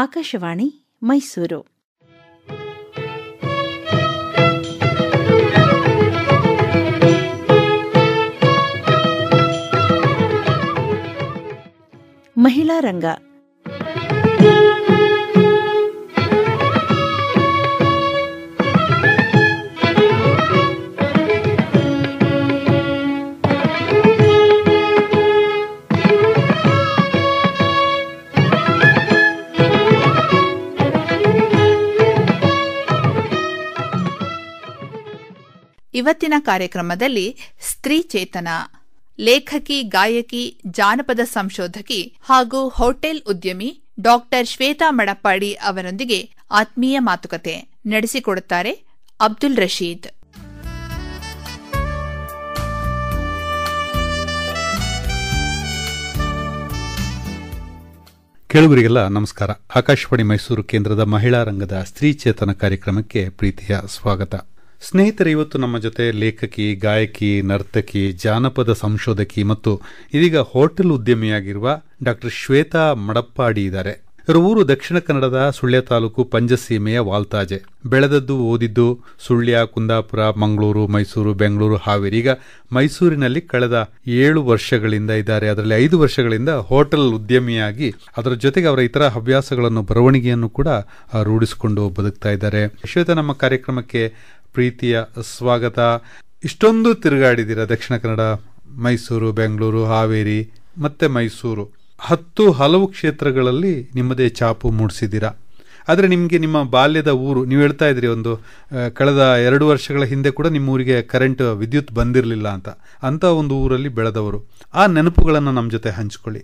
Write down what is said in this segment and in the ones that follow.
ಆಕಾಶವಾಣಿ ಮೈಸೂರು ಮಹಿಳಾ ರಂಗ ಇವತ್ತಿನ ಕಾರ್ಯಕ್ರಮದಲ್ಲಿ ಸ್ತ್ರೀ ಚೇತನ ಲೇಖಕಿ ಗಾಯಕಿ ಜಾನಪದ ಸಂಶೋಧಕಿ ಹಾಗೂ ಹೋಟೆಲ್ ಉದ್ಯಮಿ ಡಾಕ್ಟರ್ ಶ್ವೇತಾ ಮಡಪ್ಪಾಡಿ ಅವರೊಂದಿಗೆ ಆತ್ಮೀಯ ಮಾತುಕತೆ ನಡೆಸಿಕೊಡುತ್ತಾರೆ ಅಬ್ದುಲ್ ರಶೀದ್ ಕೇಳುವರಿಗೆಲ್ಲ ನಮಸ್ಕಾರ ಆಕಾಶವಾಣಿ ಮೈಸೂರು ಕೇಂದ್ರದ ಮಹಿಳಾ ರಂಗದ ಸ್ತ್ರೀ ಚೇತನ ಕಾರ್ಯಕ್ರಮಕ್ಕೆ ಪ್ರೀತಿಯ ಸ್ವಾಗತ ಸ್ನೇಹಿತರೆ ಇವತ್ತು ನಮ್ಮ ಜೊತೆ ಲೇಖಕಿ ಗಾಯಕಿ ನರ್ತಕಿ ಜಾನಪದ ಸಂಶೋಧಕಿ ಮತ್ತು ಇದೀಗ ಹೋಟೆಲ್ ಉದ್ಯಮಿಯಾಗಿರುವ ಡಾಕ್ಟರ್ ಶ್ವೇತಾ ಮಡಪ್ಪಾಡಿ ಇದ್ದಾರೆ ಇವರ ಊರು ದಕ್ಷಿಣ ಕನ್ನಡದ ಸುಳ್ಯ ತಾಲೂಕು ಪಂಜಸೀಮೆಯ ವಾಲ್ತಾಜೆ ಬೆಳೆದದ್ದು ಓದಿದ್ದು ಸುಳ್ಯ ಕುಂದಾಪುರ ಮಂಗಳೂರು ಮೈಸೂರು ಬೆಂಗಳೂರು ಹಾವೇರಿ ಈಗ ಮೈಸೂರಿನಲ್ಲಿ ಕಳೆದ ಏಳು ವರ್ಷಗಳಿಂದ ಇದ್ದಾರೆ ಅದರಲ್ಲಿ ಐದು ವರ್ಷಗಳಿಂದ ಹೋಟೆಲ್ ಉದ್ಯಮಿಯಾಗಿ ಅದರ ಜೊತೆಗೆ ಅವರ ಇತರ ಹವ್ಯಾಸಗಳನ್ನು ಬರವಣಿಗೆಯನ್ನು ಕೂಡ ರೂಢಿಸಿಕೊಂಡು ಬದುಕ್ತಾ ಇದ್ದಾರೆ ಶ್ವೇತ ನಮ್ಮ ಕಾರ್ಯಕ್ರಮಕ್ಕೆ ಪ್ರೀತಿಯ ಸ್ವಾಗತ ಇಷ್ಟೊಂದು ತಿರುಗಾಡಿದಿರ ದಕ್ಷಿಣ ಕನ್ನಡ ಮೈಸೂರು ಬೆಂಗಳೂರು ಹಾವೇರಿ ಮತ್ತೆ ಮೈಸೂರು ಹತ್ತು ಹಲವು ಕ್ಷೇತ್ರಗಳಲ್ಲಿ ನಿಮ್ಮದೇ ಛಾಪು ಮೂಡಿಸಿದ್ದೀರ ಆದರೆ ನಿಮಗೆ ನಿಮ್ಮ ಬಾಲ್ಯದ ಊರು ನೀವು ಹೇಳ್ತಾ ಇದ್ರಿ ಒಂದು ಕಳೆದ ಎರಡು ವರ್ಷಗಳ ಹಿಂದೆ ಕೂಡ ನಿಮ್ಮ ಊರಿಗೆ ಕರೆಂಟ್ ವಿದ್ಯುತ್ ಬಂದಿರಲಿಲ್ಲ ಅಂತ ಅಂಥ ಒಂದು ಊರಲ್ಲಿ ಬೆಳೆದವರು ಆ ನೆನಪುಗಳನ್ನು ನಮ್ಮ ಜೊತೆ ಹಂಚ್ಕೊಳ್ಳಿ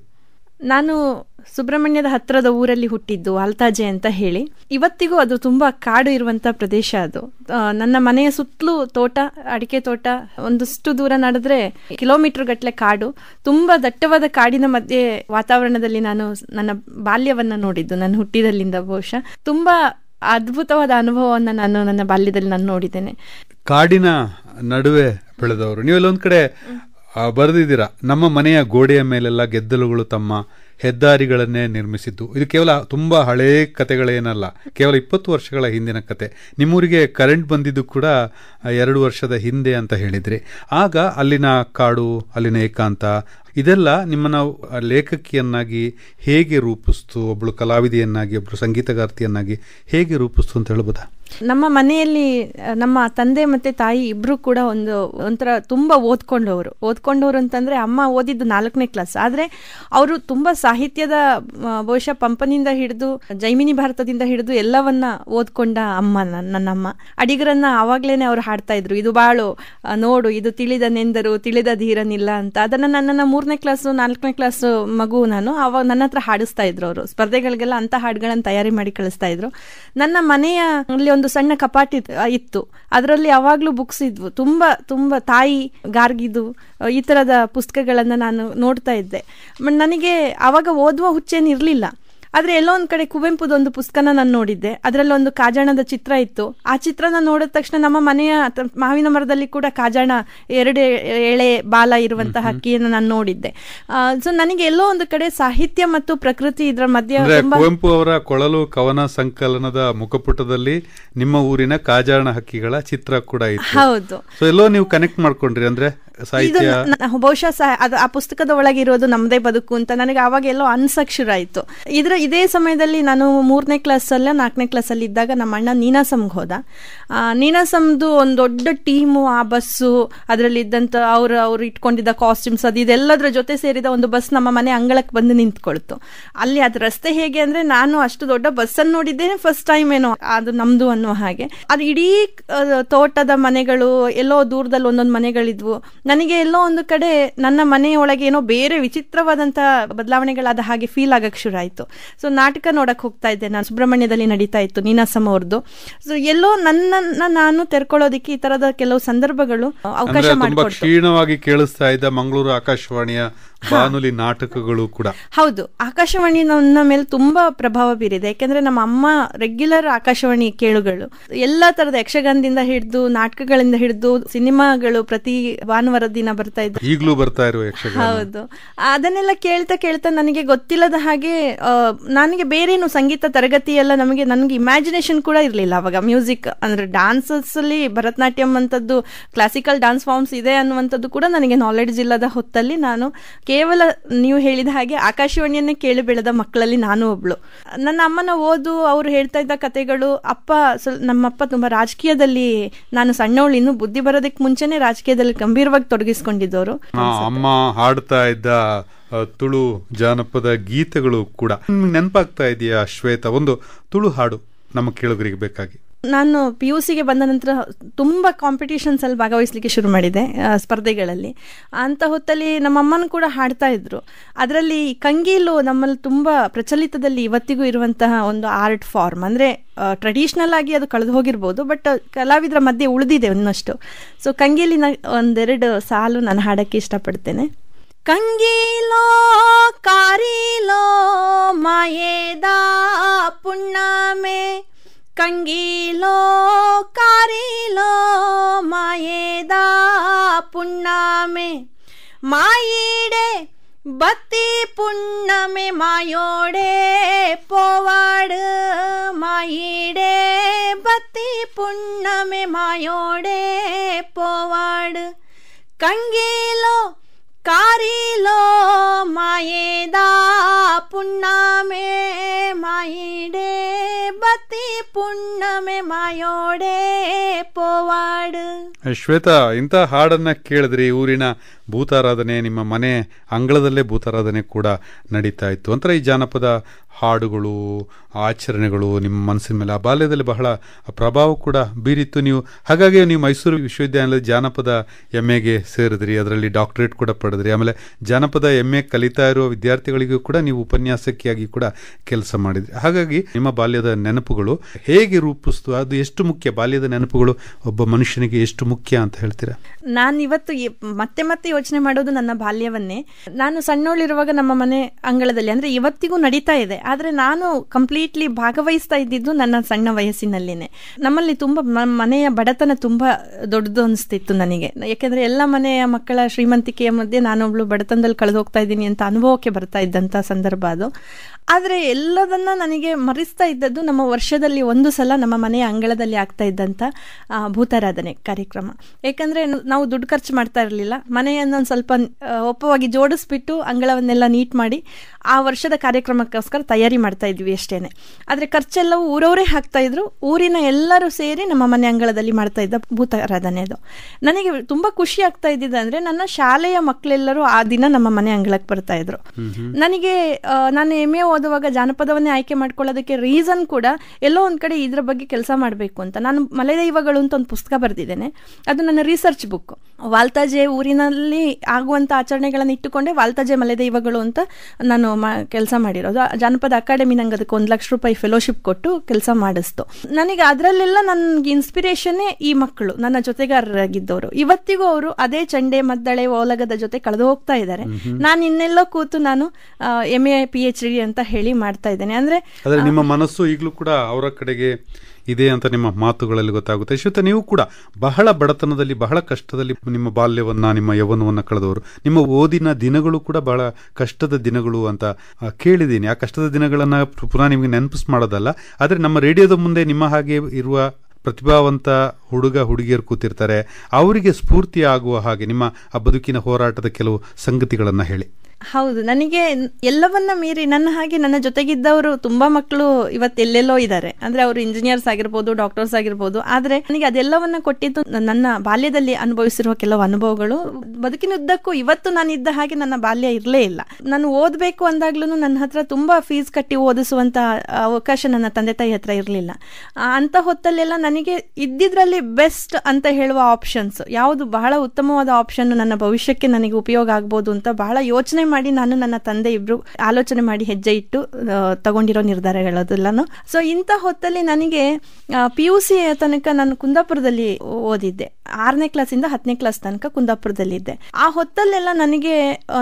ನಾನು ಸುಬ್ರಹ್ಮಣ್ಯದ ಹತ್ತಿರದ ಊರಲ್ಲಿ ಹುಟ್ಟಿದ್ದು ಅಲ್ತಾಜೆ ಅಂತ ಹೇಳಿ ಇವತ್ತಿಗೂ ಅದು ತುಂಬಾ ಕಾಡು ಇರುವಂತಹ ಪ್ರದೇಶ ಅದು ನನ್ನ ಮನೆಯ ಸುತ್ತಲೂ ತೋಟ ಅಡಿಕೆ ತೋಟ ಒಂದಷ್ಟು ದೂರ ನಡೆದ್ರೆ ಕಿಲೋಮೀಟರ್ ಗಟ್ಟಲೆ ಕಾಡು ತುಂಬಾ ದಟ್ಟವಾದ ಕಾಡಿನ ಮಧ್ಯೆ ವಾತಾವರಣದಲ್ಲಿ ನಾನು ನನ್ನ ಬಾಲ್ಯವನ್ನ ನೋಡಿದ್ದು ನನ್ನ ಹುಟ್ಟಿದಲ್ಲಿಂದ ಬಹುಶಃ ತುಂಬಾ ಅದ್ಭುತವಾದ ಅನುಭವವನ್ನು ನಾನು ನನ್ನ ಬಾಲ್ಯದಲ್ಲಿ ನಾನು ನೋಡಿದ್ದೇನೆ ಕಾಡಿನ ನಡುವೆ ಬೆಳೆದವರು ನೀವೆಲ್ಲ ಒಂದ್ ಕಡೆ ಬರೆದಿದ್ದೀರ ನಮ್ಮ ಮನೆಯ ಗೋಡೆಯ ಮೇಲೆಲ್ಲ ಗೆದ್ದಲುಗಳು ತಮ್ಮ ಹೆದ್ದಾರಿಗಳನ್ನೇ ನಿರ್ಮಿಸಿದ್ದು ಇದು ಕೇವಲ ತುಂಬ ಹಳೇ ಕತೆಗಳೇನಲ್ಲ ಕೇವಲ ಇಪ್ಪತ್ತು ವರ್ಷಗಳ ಹಿಂದಿನ ಕತೆ ನಿಮ್ಮೂರಿಗೆ ಕರೆಂಟ್ ಬಂದಿದ್ದು ಕೂಡ ಎರಡು ವರ್ಷದ ಹಿಂದೆ ಅಂತ ಹೇಳಿದ್ರಿ ಆಗ ಅಲ್ಲಿನ ಕಾಡು ಅಲ್ಲಿನ ಏಕಾಂತ ಇದೆಲ್ಲ ನಿಮ್ಮನ್ನು ಲೇಖಕಿಯನ್ನಾಗಿ ಹೇಗೆ ರೂಪಿಸ್ತು ಒಬ್ಬಳು ಕಲಾವಿದೆಯನ್ನಾಗಿ ಒಬ್ಬಳು ಸಂಗೀತಗಾರ್ತಿಯನ್ನಾಗಿ ಹೇಗೆ ರೂಪಿಸ್ತು ಅಂತ ಹೇಳ್ಬೋದಾ ನಮ್ಮ ಮನೆಯಲ್ಲಿ ನಮ್ಮ ತಂದೆ ಮತ್ತೆ ತಾಯಿ ಇಬ್ರು ಕೂಡ ಒಂದು ಒಂಥರ ತುಂಬ ಓದ್ಕೊಂಡವರು ಓದ್ಕೊಂಡವರು ಅಂತಂದ್ರೆ ಅಮ್ಮ ಓದಿದ್ದು ನಾಲ್ಕನೇ ಕ್ಲಾಸ್ ಆದರೆ ಅವರು ತುಂಬ ಸಾಹಿತ್ಯದ ಬಹುಶಃ ಪಂಪನಿಂದ ಹಿಡಿದು ಜೈಮಿನಿ ಭಾರತದಿಂದ ಹಿಡಿದು ಎಲ್ಲವನ್ನ ಓದ್ಕೊಂಡ ಅಮ್ಮ ನನ್ನಮ್ಮ ಅಡಿಗರನ್ನ ಆವಾಗ್ಲೇನೆ ಅವ್ರು ಹಾಡ್ತಾ ಇದ್ರು ಇದು ಬಾಳು ನೋಡು ಇದು ತಿಳಿದ ನೆಂದರು ತಿಳಿದ ಧೀರನಿಲ್ಲ ಅಂತ ಅದನ್ನ ನನ್ನನ್ನು ಮೂರು ಮೂರನೇ ಕ್ಲಾಸು ನಾಲ್ಕನೇ ಕ್ಲಾಸು ಮಗು ನಾನು ಅವಾಗ ನನ್ನ ಹತ್ರ ಹಾಡಿಸ್ತಾ ಇದ್ರು ಅವರು ಸ್ಪರ್ಧೆಗಳಿಗೆಲ್ಲ ಅಂತ ಹಾಡುಗಳನ್ನು ತಯಾರಿ ಮಾಡಿ ಕಳಿಸ್ತಾ ಇದ್ರು ನನ್ನ ಮನೆಯ ಅಲ್ಲಿ ಒಂದು ಸಣ್ಣ ಕಪಾಟಿ ಇತ್ತು ಅದರಲ್ಲಿ ಯಾವಾಗಲೂ ಬುಕ್ಸ್ ಇದ್ವು ತುಂಬ ತುಂಬ ತಾಯಿ ಗಾರ್ಗಿದು ಈ ಥರದ ಪುಸ್ತಕಗಳನ್ನು ನಾನು ನೋಡ್ತಾ ಇದ್ದೆ ನನಗೆ ಆವಾಗ ಓದುವ ಹುಚ್ಚೇನಿರಲಿಲ್ಲ ಆದ್ರೆ ಎಲ್ಲೋ ಒಂದ್ ಕಡೆ ಕುವೆಂಪುದೊಂದು ಪುಸ್ತಕನ ನಾನು ನೋಡಿದ್ದೆ ಒಂದು ಕಾಜಾಣದ ಚಿತ್ರ ಇತ್ತು ಆ ಚಿತ್ರನ ನೋಡಿದ ತಕ್ಷಣ ನಮ್ಮ ಮನೆಯ ಮಾವಿನ ಮರದಲ್ಲಿ ಕೂಡ ಕಾಜಾಣ ಎರಡು ಎಳೆ ಬಾಲ ಇರುವಂತಹ ಹಕ್ಕಿಯನ್ನು ನಾನು ನೋಡಿದ್ದೆ ಸೊ ನನಗೆ ಎಲ್ಲೋ ಒಂದು ಕಡೆ ಸಾಹಿತ್ಯ ಮತ್ತು ಪ್ರಕೃತಿ ಇದರ ಮಧ್ಯೆ ಕುವೆಂಪು ಅವರ ಕೊಳಲು ಕವನ ಸಂಕಲನದ ಮುಖಪುಟದಲ್ಲಿ ನಿಮ್ಮ ಊರಿನ ಕಾಜಾಣ ಹಕ್ಕಿಗಳ ಚಿತ್ರ ಕೂಡ ಇತ್ತು ಹೌದು ಸೊ ಎಲ್ಲೋ ನೀವು ಕನೆಕ್ಟ್ ಮಾಡ್ಕೊಂಡ್ರಿ ಅಂದ್ರೆ ಸಾಹಿತ್ಯ ಬಹುಶಃ ಆ ಪುಸ್ತಕದ ಒಳಗೆ ಇರೋದು ನಮ್ದೇ ಬದುಕು ಅಂತ ನನಗೆ ಆವಾಗೆಲ್ಲೋ ಅನ್ಸಕ್ ಶುರು ಆಯ್ತು ಇದ್ರ ಇದೇ ಸಮಯದಲ್ಲಿ ನಾನು ಮೂರನೇ ಅಲ್ಲ ನಾಲ್ಕನೇ ಅಲ್ಲಿ ಇದ್ದಾಗ ನಮ್ಮ ಅಣ್ಣ ನೀನಾಸಮ್ ಹೋದ ನೀನಾಸಮ್ದು ಒಂದು ದೊಡ್ಡ ಟೀಮು ಆ ಬಸ್ಸು ಇದ್ದಂತ ಅವರು ಅವ್ರು ಇಟ್ಕೊಂಡಿದ್ದ ಕಾಸ್ಟ್ಯೂಮ್ಸ್ ಅದು ಇದೆಲ್ಲದರ ಜೊತೆ ಸೇರಿದ ಒಂದು ಬಸ್ ನಮ್ಮ ಮನೆ ಅಂಗಳಕ್ಕೆ ಬಂದು ನಿಂತ್ಕೊಳ್ತು ಅಲ್ಲಿ ಅದ್ರ ರಸ್ತೆ ಹೇಗೆ ಅಂದ್ರೆ ನಾನು ಅಷ್ಟು ದೊಡ್ಡ ಬಸ್ ಅನ್ನು ನೋಡಿದ್ದೇನೆ ಫಸ್ಟ್ ಟೈಮ್ ಏನೋ ಅದು ನಮ್ದು ಅನ್ನೋ ಹಾಗೆ ಅದು ಇಡೀ ತೋಟದ ಮನೆಗಳು ಎಲ್ಲೋ ದೂರದಲ್ಲಿ ಒಂದೊಂದು ಮನೆಗಳಿದ್ವು ನನಗೆ ಎಲ್ಲೋ ಒಂದು ಕಡೆ ನನ್ನ ಮನೆಯೊಳಗೆ ಏನೋ ಬೇರೆ ವಿಚಿತ್ರವಾದಂತಹ ಬದಲಾವಣೆಗಳಾದ ಹಾಗೆ ಫೀಲ್ ಆಗಕ್ಕೆ ಶುರು ಆಯಿತು ಸೊ ನಾಟಕ ನೋಡಕ್ಕೆ ಹೋಗ್ತಾ ಇದ್ದೆ ನಾನು ಸುಬ್ರಹ್ಮಣ್ಯದಲ್ಲಿ ನಡೀತಾ ಇತ್ತು ನೀನಾಸಮ್ ಅವ್ರದ್ದು ಸೊ ಎಲ್ಲೋ ನನ್ನನ್ನ ನಾನು ತೆರ್ಕೊಳ್ಳೋದಕ್ಕೆ ಈ ತರದ ಕೆಲವು ಸಂದರ್ಭಗಳು ಅವಕಾಶ ಕ್ಷೀಣವಾಗಿ ಕೇಳಿಸ್ತಾ ಇದ್ದ ಮಂಗಳೂರು ಆಕಾಶವಾಣಿಯ ಬಾನುಲಿ ನಾಟಕಗಳು ಕೂಡ ಹೌದು ಆಕಾಶವಾಣಿ ನನ್ನ ಮೇಲೆ ತುಂಬಾ ಪ್ರಭಾವ ಬೀರಿದೆ ಯಾಕಂದ್ರೆ ನಮ್ಮ ಅಮ್ಮ ರೆಗ್ಯುಲರ್ ಆಕಾಶವಾಣಿ ಕೇಳುಗಳು ಎಲ್ಲಾ ತರದ ಯಕ್ಷಗಾನದಿಂದ ಹಿಡಿದು ನಾಟಕಗಳಿಂದ ಹಿಡಿದು ಸಿನಿಮಾಗಳು ಪ್ರತಿ ಭಾನುವಾರ ದಿನ ಬರ್ತಾ ಇದ್ದಾರೆ ಈಗಲೂ ಬರ್ತಾ ಇರುವ ಹೌದು ಅದನ್ನೆಲ್ಲ ಕೇಳ್ತಾ ಕೇಳ್ತಾ ನನಗೆ ಗೊತ್ತಿಲ್ಲದ ಹಾಗೆ ನನಗೆ ಬೇರೇನು ಸಂಗೀತ ತರಗತಿ ಎಲ್ಲ ನಮಗೆ ನನಗೆ ಇಮ್ಯಾಜಿನೇಷನ್ ಕೂಡ ಇರಲಿಲ್ಲ ಅವಾಗ ಮ್ಯೂಸಿಕ್ ಅಂದ್ರೆ ಡಾನ್ಸಸ್ ಅಲ್ಲಿ ಭರತನಾಟ್ಯಂ ಅಂತದ್ದು ಕ್ಲಾಸಿಕಲ್ ಡಾನ್ಸ್ ಫಾರ್ಮ್ಸ್ ಇದೆ ಅನ್ನುವಂಥದ್ದು ಕೂಡ ನನಗೆ ನಾಲೆಡ್ಜ್ ಇಲ್ಲದ ಹೊತ್ತಲ್ಲಿ ನಾನು ಕೆ ಕೇವಲ ನೀವು ಹೇಳಿದ ಹಾಗೆ ಆಕಾಶವಾಣಿಯನ್ನೇ ಕೇಳಿ ಬೆಳೆದ ಮಕ್ಕಳಲ್ಲಿ ನಾನು ಒಬ್ಳು ನನ್ನ ಅಮ್ಮನ ಓದು ಅವ್ರು ಹೇಳ್ತಾ ಇದ್ದ ಕತೆಗಳು ಅಪ್ಪ ಸ್ವಲ್ಪ ನಮ್ಮಪ್ಪ ತುಂಬಾ ರಾಜಕೀಯದಲ್ಲಿ ನಾನು ಸಣ್ಣವಳು ಇನ್ನು ಬುದ್ಧಿ ಬರೋದಕ್ಕೆ ಮುಂಚೆನೆ ರಾಜಕೀಯದಲ್ಲಿ ಗಂಭೀರವಾಗಿ ತೊಡಗಿಸ್ಕೊಂಡಿದ್ದವರು ಅಮ್ಮ ಹಾಡ್ತಾ ಇದ್ದ ತುಳು ಜಾನಪದ ಗೀತೆಗಳು ಕೂಡ ನೆನಪಾಗ್ತಾ ಇದೆಯಾ ಶ್ವೇತ ಒಂದು ತುಳು ಹಾಡು ನಮ್ಮ ಕೇಳುಗರಿಗೆ ಬೇಕಾಗಿ ನಾನು ಪಿ ಯು ಸಿಗೆ ಬಂದ ನಂತರ ತುಂಬ ಕಾಂಪಿಟೇಷನ್ಸಲ್ಲಿ ಭಾಗವಹಿಸಲಿಕ್ಕೆ ಶುರು ಮಾಡಿದೆ ಸ್ಪರ್ಧೆಗಳಲ್ಲಿ ಅಂತ ಹೊತ್ತಲ್ಲಿ ನಮ್ಮಮ್ಮನೂ ಕೂಡ ಹಾಡ್ತಾ ಇದ್ರು ಅದರಲ್ಲಿ ಕಂಗೀಲು ನಮ್ಮಲ್ಲಿ ತುಂಬ ಪ್ರಚಲಿತದಲ್ಲಿ ಇವತ್ತಿಗೂ ಇರುವಂತಹ ಒಂದು ಆರ್ಟ್ ಫಾರ್ಮ್ ಅಂದರೆ ಟ್ರೆಡಿಷ್ನಲ್ ಆಗಿ ಅದು ಕಳೆದು ಹೋಗಿರ್ಬೋದು ಬಟ್ ಕಲಾವಿದರ ಮಧ್ಯೆ ಉಳಿದಿದೆ ಒಂದಷ್ಟು ಸೊ ಕಂಗೀಲಿನ ಒಂದೆರಡು ಸಾಲು ನಾನು ಹಾಡೋಕ್ಕೆ ಇಷ್ಟಪಡ್ತೇನೆ ಕಂಗೀಲೋ ಕಾರಿ ಕಂಗೀಲೋ ಕಾರಿಲೋ ಮಾಯೇದ ಪುಣ್ಣಮೆ ಮಾಯೀಡೆ ಬತ್ತಿ ಪುಣ್ಣಮೆ ಮಾಯೋಡೆ ಪೋವಾಡು ಮಾಯೀಡೆ ಬತ್ತಿ ಪುಣ್ಣಮೆ ಮಾಯೋಡೆ ಪೋವಾಡು ಕಂಗೀಲೋ ಕಾರಿಲೋ మాయేదా పున్నమే మాయిడే ಬತಿ పున్నమే ಮಾಯೋಡೆ ಪೋವಾಡು ಶ್ವೇತಾ ಇಂತ ಹಾಡನ್ನ ಕೇಳಿದ್ರಿ ಊರಿನ ಭೂತಾರಾಧನೆ ನಿಮ್ಮ ಮನೆ ಅಂಗಳದಲ್ಲೇ ಭೂತಾರಾಧನೆ ಕೂಡ ನಡೀತಾ ಇತ್ತು ಅಂತ ಈ ಜಾನಪದ ಹಾಡುಗಳು ಆಚರಣೆಗಳು ನಿಮ್ಮ ಮನಸ್ಸಿನ ಮೇಲೆ ಆ ಬಾಲ್ಯದಲ್ಲಿ ಬಹಳ ಪ್ರಭಾವ ಕೂಡ ಬೀರಿತ್ತು ನೀವು ಹಾಗಾಗಿ ನೀವು ಮೈಸೂರು ವಿಶ್ವವಿದ್ಯಾನಿಲಯದ ಜಾನಪದ ಎಮ್ ಎಗೆ ಸೇರಿದ್ರಿ ಅದರಲ್ಲಿ ಡಾಕ್ಟರೇಟ್ ಕೂಡ ಪಡೆದ್ರಿ ಆಮೇಲೆ ಜಾನಪದ ಎಮ್ ಎ ಕಲಿತಾ ಇರುವ ವಿದ್ಯಾರ್ಥಿಗಳಿಗೂ ಕೂಡ ನೀವು ಉಪನ್ಯಾಸಕಿಯಾಗಿ ಕೂಡ ಕೆಲಸ ಮಾಡಿದ್ರಿ ಹಾಗಾಗಿ ನಿಮ್ಮ ಬಾಲ್ಯದ ನೆನಪುಗಳು ಹೇಗೆ ರೂಪಿಸ್ತು ಅದು ಎಷ್ಟು ಮುಖ್ಯ ಬಾಲ್ಯದ ನೆನಪುಗಳು ಒಬ್ಬ ಮನುಷ್ಯನಿಗೆ ಎಷ್ಟು ಮುಖ್ಯ ಅಂತ ಹೇಳ್ತೀರಾ ನಾನು ಇವತ್ತು ಮತ್ತೆ ಮತ್ತೆ ಯೋಚನೆ ಮಾಡೋದು ನನ್ನ ಬಾಲ್ಯವನ್ನೇ ನಾನು ಸಣ್ಣೋಳಿರುವಾಗ ನಮ್ಮ ಮನೆ ಅಂಗಳದಲ್ಲಿ ಅಂದ್ರೆ ಇವತ್ತಿಗೂ ನಡೀತಾ ಇದೆ ಆದರೆ ನಾನು ಕಂಪ್ಲೀಟ್ಲಿ ಭಾಗವಹಿಸ್ತಾ ಇದ್ದಿದ್ದು ನನ್ನ ಸಣ್ಣ ವಯಸ್ಸಿನಲ್ಲಿನೇ ನಮ್ಮಲ್ಲಿ ತುಂಬ ಮನೆಯ ಬಡತನ ತುಂಬ ದೊಡ್ಡದು ಅನಿಸ್ತಿತ್ತು ನನಗೆ ಯಾಕೆಂದರೆ ಎಲ್ಲ ಮನೆಯ ಮಕ್ಕಳ ಶ್ರೀಮಂತಿಕೆಯ ಮಧ್ಯೆ ನಾನೊಬ್ಳು ಬಡತನದಲ್ಲಿ ಕಳೆದು ಹೋಗ್ತಾ ಇದ್ದೀನಿ ಅಂತ ಅನುಭವಕ್ಕೆ ಬರ್ತಾ ಇದ್ದಂಥ ಸಂದರ್ಭ ಅದು ಆದರೆ ಎಲ್ಲದನ್ನ ನನಗೆ ಮರೆಸ್ತಾ ಇದ್ದದ್ದು ನಮ್ಮ ವರ್ಷದಲ್ಲಿ ಒಂದು ಸಲ ನಮ್ಮ ಮನೆಯ ಅಂಗಳದಲ್ಲಿ ಆಗ್ತಾ ಇದ್ದಂಥ ಭೂತಾರಾಧನೆ ಕಾರ್ಯಕ್ರಮ ಏಕೆಂದರೆ ನಾವು ದುಡ್ಡು ಖರ್ಚು ಮಾಡ್ತಾ ಇರಲಿಲ್ಲ ಮನೆಯನ್ನು ಸ್ವಲ್ಪ ಒಪ್ಪವಾಗಿ ಜೋಡಿಸ್ಬಿಟ್ಟು ಅಂಗಳವನ್ನೆಲ್ಲ ನೀಟ್ ಮಾಡಿ ಆ ವರ್ಷದ ಕಾರ್ಯಕ್ರಮಕ್ಕೋಸ್ಕರ ತಯಾರಿ ಮಾಡ್ತಾ ಇದ್ವಿ ಅಷ್ಟೇನೆ ಆದ್ರೆ ಖರ್ಚೆಲ್ಲವೂ ಊರವರೇ ಹಾಕ್ತಾ ಇದ್ರು ಊರಿನ ಎಲ್ಲರೂ ಸೇರಿ ನಮ್ಮ ಮನೆ ಅಂಗಳದಲ್ಲಿ ಮಾಡ್ತಾ ಇದ್ದ ಭೂತಾರಾಧನೆ ಅದು ನನಗೆ ತುಂಬಾ ಖುಷಿ ಆಗ್ತಾ ಇದ್ದಿದ್ದಂದ್ರೆ ನನ್ನ ಶಾಲೆಯ ಮಕ್ಕಳೆಲ್ಲರೂ ಆ ದಿನ ನಮ್ಮ ಮನೆ ಅಂಗಳಕ್ಕೆ ಬರ್ತಾ ಇದ್ರು ನನಗೆ ನಾನು ಎಮ್ ಎ ಓದುವಾಗ ಜಾನಪದವನ್ನೇ ಆಯ್ಕೆ ಮಾಡ್ಕೊಳ್ಳೋದಕ್ಕೆ ರೀಸನ್ ಕೂಡ ಎಲ್ಲೋ ಒಂದ್ ಕಡೆ ಇದ್ರ ಬಗ್ಗೆ ಕೆಲಸ ಮಾಡಬೇಕು ಅಂತ ನಾನು ಮಲೆದೈವಗಳು ಅಂತ ಒಂದು ಪುಸ್ತಕ ಬರ್ದಿದ್ದೇನೆ ಅದು ನನ್ನ ರಿಸರ್ಚ್ ಬುಕ್ ವಾಲ್ತಾಜೆ ಊರಿನಲ್ಲಿ ಆಗುವಂತ ಆಚರಣೆಗಳನ್ನು ಇಟ್ಟುಕೊಂಡೇ ವಾಲ್ತಾಜೆ ಮಲೆದೈವಗಳು ಅಂತ ನಾನು ಕೆಲಸ ಮಾಡಿರೋದು ಜಾನಪದ ಅಕಾಡೆಮಿ ನಂಗೆ ಅದಕ್ಕೆ ಲಕ್ಷ ರೂಪಾಯಿ ಫೆಲೋಶಿಪ್ ಕೊಟ್ಟು ಕೆಲಸ ಮಾಡಿಸ್ತು ನನಗೆ ಅದರಲ್ಲೆಲ್ಲ ನನಗೆ ಇನ್ಸ್ಪಿರೇಷನ್ ಈ ಮಕ್ಕಳು ನನ್ನ ಜೊತೆಗಾರರಾಗಿದ್ದವರು ಇವತ್ತಿಗೂ ಅವರು ಅದೇ ಚಂಡೆ ಮದ್ದಳೆ ಓಲಗದ ಜೊತೆ ಕಳೆದು ಹೋಗ್ತಾ ಇದ್ದಾರೆ ನಾನು ಇನ್ನೆಲ್ಲೋ ಕೂತು ನಾನು M A P H D ಅಂತ ಹೇಳಿ ಮಾಡ್ತಾ ಇದ್ದೇನೆ ಅಂದ್ರೆ ನಿಮ್ಮ ಮನಸ್ಸು ಈಗಲೂ ಕೂಡ ಅವರ ಕಡೆಗೆ ಇದೆ ಅಂತ ನಿಮ್ಮ ಮಾತುಗಳಲ್ಲಿ ಗೊತ್ತಾಗುತ್ತೆ ಶ್ವೇತ ನೀವು ಕೂಡ ಬಹಳ ಬಡತನದಲ್ಲಿ ಬಹಳ ಕಷ್ಟದಲ್ಲಿ ನಿಮ್ಮ ಬಾಲ್ಯವನ್ನು ನಿಮ್ಮ ಯೌವನವನ್ನು ಕಳೆದವರು ನಿಮ್ಮ ಓದಿನ ದಿನಗಳು ಕೂಡ ಬಹಳ ಕಷ್ಟದ ದಿನಗಳು ಅಂತ ಕೇಳಿದ್ದೀನಿ ಆ ಕಷ್ಟದ ದಿನಗಳನ್ನು ಪುನಃ ನಿಮಗೆ ನೆನಪಿಸ್ ಮಾಡೋದಲ್ಲ ಆದರೆ ನಮ್ಮ ರೇಡಿಯೋದ ಮುಂದೆ ನಿಮ್ಮ ಹಾಗೆ ಇರುವ ಪ್ರತಿಭಾವಂತ ಹುಡುಗ ಹುಡುಗಿಯರು ಕೂತಿರ್ತಾರೆ ಅವರಿಗೆ ಸ್ಫೂರ್ತಿ ಆಗುವ ಹಾಗೆ ನಿಮ್ಮ ಆ ಬದುಕಿನ ಹೋರಾಟದ ಕೆಲವು ಸಂಗತಿಗಳನ್ನು ಹೇಳಿ ಹೌದು ನನಗೆ ಎಲ್ಲವನ್ನ ಮೀರಿ ನನ್ನ ಹಾಗೆ ನನ್ನ ಜೊತೆಗಿದ್ದವರು ತುಂಬಾ ಮಕ್ಕಳು ಇವತ್ತು ಎಲ್ಲೆಲ್ಲೋ ಇದ್ದಾರೆ ಅಂದ್ರೆ ಅವರು ಇಂಜಿನಿಯರ್ಸ್ ಆಗಿರ್ಬೋದು ಡಾಕ್ಟರ್ಸ್ ಆಗಿರ್ಬೋದು ಆದ್ರೆ ನನಗೆ ಅದೆಲ್ಲವನ್ನ ಕೊಟ್ಟಿದ್ದು ನನ್ನ ಬಾಲ್ಯದಲ್ಲಿ ಅನುಭವಿಸಿರುವ ಕೆಲವು ಅನುಭವಗಳು ಬದುಕಿನುದ್ದಕ್ಕೂ ಇವತ್ತು ನಾನು ಇದ್ದ ಹಾಗೆ ನನ್ನ ಬಾಲ್ಯ ಇರಲೇ ಇಲ್ಲ ನಾನು ಓದಬೇಕು ಅಂದಾಗ್ಲೂ ನನ್ನ ಹತ್ರ ತುಂಬಾ ಫೀಸ್ ಕಟ್ಟಿ ಓದಿಸುವಂತ ಅವಕಾಶ ನನ್ನ ತಂದೆ ತಾಯಿ ಹತ್ರ ಇರಲಿಲ್ಲ ಅಂತ ಹೊತ್ತಲ್ಲೆಲ್ಲ ನನಗೆ ಇದ್ದಿದ್ರಲ್ಲಿ ಬೆಸ್ಟ್ ಅಂತ ಹೇಳುವ ಆಪ್ಷನ್ಸ್ ಯಾವುದು ಬಹಳ ಉತ್ತಮವಾದ ಆಪ್ಷನ್ ನನ್ನ ಭವಿಷ್ಯಕ್ಕೆ ನನಗೆ ಉಪಯೋಗ ಆಗ್ಬೋದು ಅಂತ ಬಹಳ ಯೋಚನೆ ಮಾಡಿ ನಾನು ನನ್ನ ತಂದೆ ಇಬ್ರು ಆಲೋಚನೆ ಮಾಡಿ ಹೆಜ್ಜೆ ಇಟ್ಟು ತಗೊಂಡಿರೋ ನಿರ್ಧಾರಗಳದೆಲ್ಲನೂ ಸೊ ಇಂತ ಹೊತ್ತಲ್ಲಿ ನನಗೆ ಪಿ ಯು ಸಿ ತನಕ ನಾನು ಕುಂದಾಪುರದಲ್ಲಿ ಓದಿದ್ದೆ ಆರನೇ ಕ್ಲಾಸಿಂದ ಹತ್ತನೇ ಕ್ಲಾಸ್ ತನಕ ಇದ್ದೆ ಆ ಹೊತ್ತಲ್ಲೆಲ್ಲ ನನಗೆ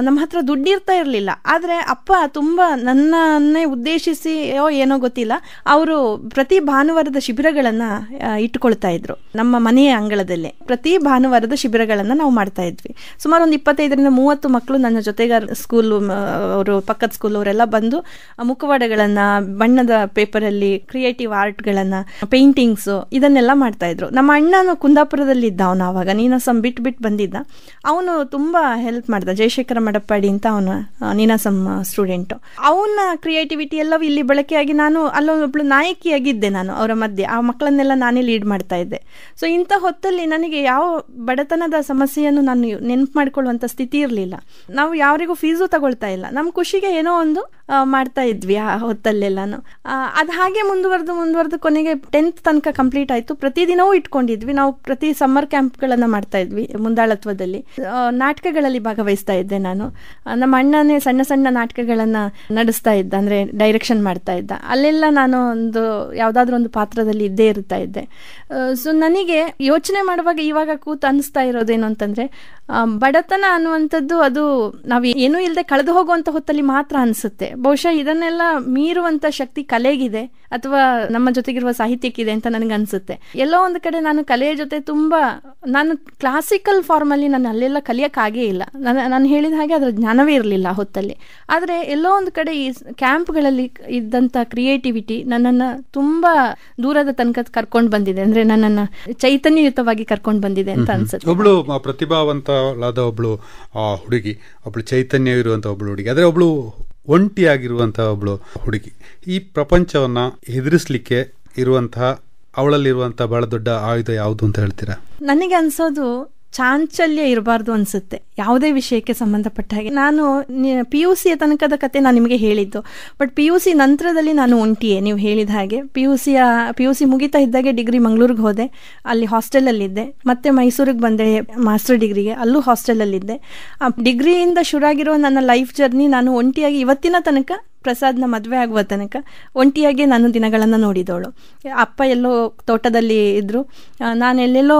ನಮ್ಮ ಹತ್ರ ದುಡ್ಡಿರ್ತಾ ಇರಲಿಲ್ಲ ಆದ್ರೆ ಅಪ್ಪ ತುಂಬಾ ನನ್ನನ್ನೇ ಉದ್ದೇಶಿಸಿ ಏನೋ ಗೊತ್ತಿಲ್ಲ ಅವರು ಪ್ರತಿ ಭಾನುವಾರದ ಶಿಬಿರಗಳನ್ನು ಇಟ್ಟುಕೊಳ್ತಾ ಇದ್ರು ನಮ್ಮ ಮನೆಯ ಅಂಗಳದಲ್ಲೇ ಪ್ರತಿ ಭಾನುವಾರದ ಶಿಬಿರಗಳನ್ನು ನಾವು ಮಾಡ್ತಾ ಇದ್ವಿ ಸುಮಾರು ಒಂದು ಇಪ್ಪತ್ತೈದರಿಂದ ಮೂವತ್ತು ಮಕ್ಕಳು ನನ್ನ ಜೊತೆಗಾರ ಸ್ಕೂಲು ಅವರು ಪಕ್ಕದ ಸ್ಕೂಲ್ ಅವರೆಲ್ಲ ಬಂದು ಮುಖವಾಡಗಳನ್ನ ಬಣ್ಣದ ಪೇಪರಲ್ಲಿ ಕ್ರಿಯೇಟಿವ್ ಆರ್ಟ್ಗಳನ್ನು ಪೇಂಟಿಂಗ್ಸ್ ಇದನ್ನೆಲ್ಲ ಇದ್ರು ನಮ್ಮ ಅಣ್ಣನು ಕುಂದಾಪುರದಲ್ಲಿ ಇದ್ದ ಅವನು ಆವಾಗ ನೀನಾಸಂ ಬಿಟ್ಟು ಬಿಟ್ಟು ಬಂದಿದ್ದ ಅವನು ತುಂಬ ಹೆಲ್ಪ್ ಮಾಡ್ದ ಜಯಶೇಖರ ಮಡಪ್ಪಾಡಿ ಅಂತ ಅವನು ನೀನಾಸಂ ಸ್ಟೂಡೆಂಟ್ ಅವನ ಕ್ರಿಯೇಟಿವಿಟಿ ಎಲ್ಲವೂ ಇಲ್ಲಿ ಬಳಕೆಯಾಗಿ ನಾನು ಅಲ್ಲೊಬ್ಬಳು ನಾಯಕಿಯಾಗಿದ್ದೆ ನಾನು ಅವರ ಮಧ್ಯೆ ಆ ಮಕ್ಕಳನ್ನೆಲ್ಲ ನಾನೇ ಲೀಡ್ ಮಾಡ್ತಾ ಇದ್ದೆ ಸೊ ಇಂಥ ಹೊತ್ತಲ್ಲಿ ನನಗೆ ಯಾವ ಬಡತನದ ಸಮಸ್ಯೆಯನ್ನು ನಾನು ನೆನಪು ಮಾಡ್ಕೊಳ್ಳುವಂಥ ಸ್ಥಿತಿ ಇರಲಿಲ್ಲ ನಾವು ಯಾರಿಗೂ ಫೀಸು ತಗೊಳ್ತಾ ಇಲ್ಲ ನಮ್ಮ ಖುಷಿಗೆ ಏನೋ ಒಂದು ಮಾಡ್ತಾ ಇದ್ವಿ ಆ ಆ ಅದು ಹಾಗೆ ಮುಂದುವರೆದು ಮುಂದುವರೆದು ಕೊನೆಗೆ ಟೆಂತ್ ತನಕ ಕಂಪ್ಲೀಟ್ ಆಯಿತು ಪ್ರತಿದಿನವೂ ಇಟ್ಕೊಂಡಿದ್ವಿ ನಾವು ಪ್ರತಿ ಸಮ್ಮರ್ ಕ್ಯಾಂಪ್ಗಳನ್ನು ಮಾಡ್ತಾ ಇದ್ವಿ ಮುಂದಾಳತ್ವದಲ್ಲಿ ನಾಟಕಗಳಲ್ಲಿ ಭಾಗವಹಿಸ್ತಾ ಇದ್ದೆ ನಾನು ನಮ್ಮ ಅಣ್ಣನೇ ಸಣ್ಣ ಸಣ್ಣ ನಾಟಕಗಳನ್ನು ನಡೆಸ್ತಾ ಇದ್ದ ಅಂದರೆ ಡೈರೆಕ್ಷನ್ ಮಾಡ್ತಾ ಇದ್ದ ಅಲ್ಲೆಲ್ಲ ನಾನು ಒಂದು ಯಾವುದಾದ್ರೂ ಒಂದು ಪಾತ್ರದಲ್ಲಿ ಇದ್ದೇ ಇರ್ತಾ ಇದ್ದೆ ಸೊ ನನಗೆ ಯೋಚನೆ ಮಾಡುವಾಗ ಇವಾಗ ಕೂತು ಅನಿಸ್ತಾ ಇರೋದೇನು ಅಂತಂದರೆ ಬಡತನ ಅನ್ನುವಂಥದ್ದು ಅದು ನಾವು ಏನೂ ಇಲ್ಲದೆ ಕಳೆದು ಹೋಗುವಂಥ ಹೊತ್ತಲ್ಲಿ ಮಾತ್ರ ಅನಿಸುತ್ತೆ ಬಹುಶಃ ಇದನ್ನೆಲ್ಲ ಮೀರುವಂತ ಶಕ್ತಿ ಕಲೆಗಿದೆ ಅಥವಾ ನಮ್ಮ ಜೊತೆಗಿರುವ ಸಾಹಿತ್ಯಕ್ಕಿದೆ ಅಂತ ನನಗೆ ಅನ್ಸುತ್ತೆ ಎಲ್ಲೋ ಒಂದು ಕಡೆ ನಾನು ಕಲೆಯ ಜೊತೆ ತುಂಬಾ ನಾನು ಕ್ಲಾಸಿಕಲ್ ಫಾರ್ಮ್ ಅಲ್ಲಿ ನಾನು ಅಲ್ಲೆಲ್ಲ ಕಲಿಯಕ್ಕಾಗೇ ಇಲ್ಲ ನಾನು ನಾನು ಹೇಳಿದ ಹಾಗೆ ಅದರ ಜ್ಞಾನವೇ ಇರಲಿಲ್ಲ ಹೊತ್ತಲ್ಲಿ ಆದ್ರೆ ಎಲ್ಲೋ ಒಂದು ಕಡೆ ಈ ಕ್ಯಾಂಪ್ಗಳಲ್ಲಿ ಇದ್ದಂಥ ಕ್ರಿಯೇಟಿವಿಟಿ ನನ್ನನ್ನ ತುಂಬಾ ದೂರದ ತನಕ ಕರ್ಕೊಂಡು ಬಂದಿದೆ ಅಂದ್ರೆ ನನ್ನನ್ನ ಚೈತನ್ಯಯುತವಾಗಿ ಕರ್ಕೊಂಡು ಬಂದಿದೆ ಅಂತ ಅನ್ಸುತ್ತೆ ಒಬ್ಳು ಪ್ರತಿಭಾವಂತ ಒಬ್ಳು ಹುಡುಗಿ ಒಬ್ಳು ಚೈತನ್ಯ ಇರುವಂತ ಒಬ್ಳು ಹುಡುಗಿ ಆದರೆ ಒಬ್ಳು ಒಂಟಿಯಾಗಿರುವಂತಹ ಒಬ್ಬಳು ಹುಡುಗಿ ಈ ಪ್ರಪಂಚವನ್ನ ಎದುರಿಸಲಿಕ್ಕೆ ಇರುವಂತಹ ಅವಳಲ್ಲಿರುವಂತಹ ಬಹಳ ದೊಡ್ಡ ಆಯುಧ ಯಾವುದು ಅಂತ ಹೇಳ್ತೀರಾ ನನಗೆ ಅನ್ಸೋದು ಚಾಂಚಲ್ಯ ಇರಬಾರ್ದು ಅನಿಸುತ್ತೆ ಯಾವುದೇ ವಿಷಯಕ್ಕೆ ಸಂಬಂಧಪಟ್ಟ ಹಾಗೆ ನಾನು ಪಿ ಯು ಸಿಯ ತನಕದ ಕತೆ ನಾನು ನಿಮಗೆ ಹೇಳಿದ್ದು ಬಟ್ ಪಿ ಯು ಸಿ ನಂತರದಲ್ಲಿ ನಾನು ಒಂಟಿಯೇ ನೀವು ಹೇಳಿದ ಹಾಗೆ ಪಿ ಯು ಸಿಯ ಪಿ ಯು ಸಿ ಮುಗಿತಾ ಇದ್ದಾಗೆ ಡಿಗ್ರಿ ಮಂಗಳೂರಿಗೆ ಹೋದೆ ಅಲ್ಲಿ ಹಾಸ್ಟೆಲಲ್ಲಿದ್ದೆ ಮತ್ತೆ ಮೈಸೂರಿಗೆ ಬಂದೆ ಮಾಸ್ಟರ್ ಡಿಗ್ರಿಗೆ ಅಲ್ಲೂ ಹಾಸ್ಟೆಲಲ್ಲಿದ್ದೆ ಡಿಗ್ರಿಯಿಂದ ಶುರುವಾಗಿರೋ ನನ್ನ ಲೈಫ್ ಜರ್ನಿ ನಾನು ಒಂಟಿಯಾಗಿ ಇವತ್ತಿನ ತನಕ ಪ್ರಸಾದ್ನ ಮದುವೆ ಆಗುವ ತನಕ ಒಂಟಿಯಾಗಿ ನಾನು ದಿನಗಳನ್ನು ನೋಡಿದವಳು ಅಪ್ಪ ಎಲ್ಲೋ ತೋಟದಲ್ಲಿ ಇದ್ದರು ನಾನು ಎಲ್ಲೆಲ್ಲೋ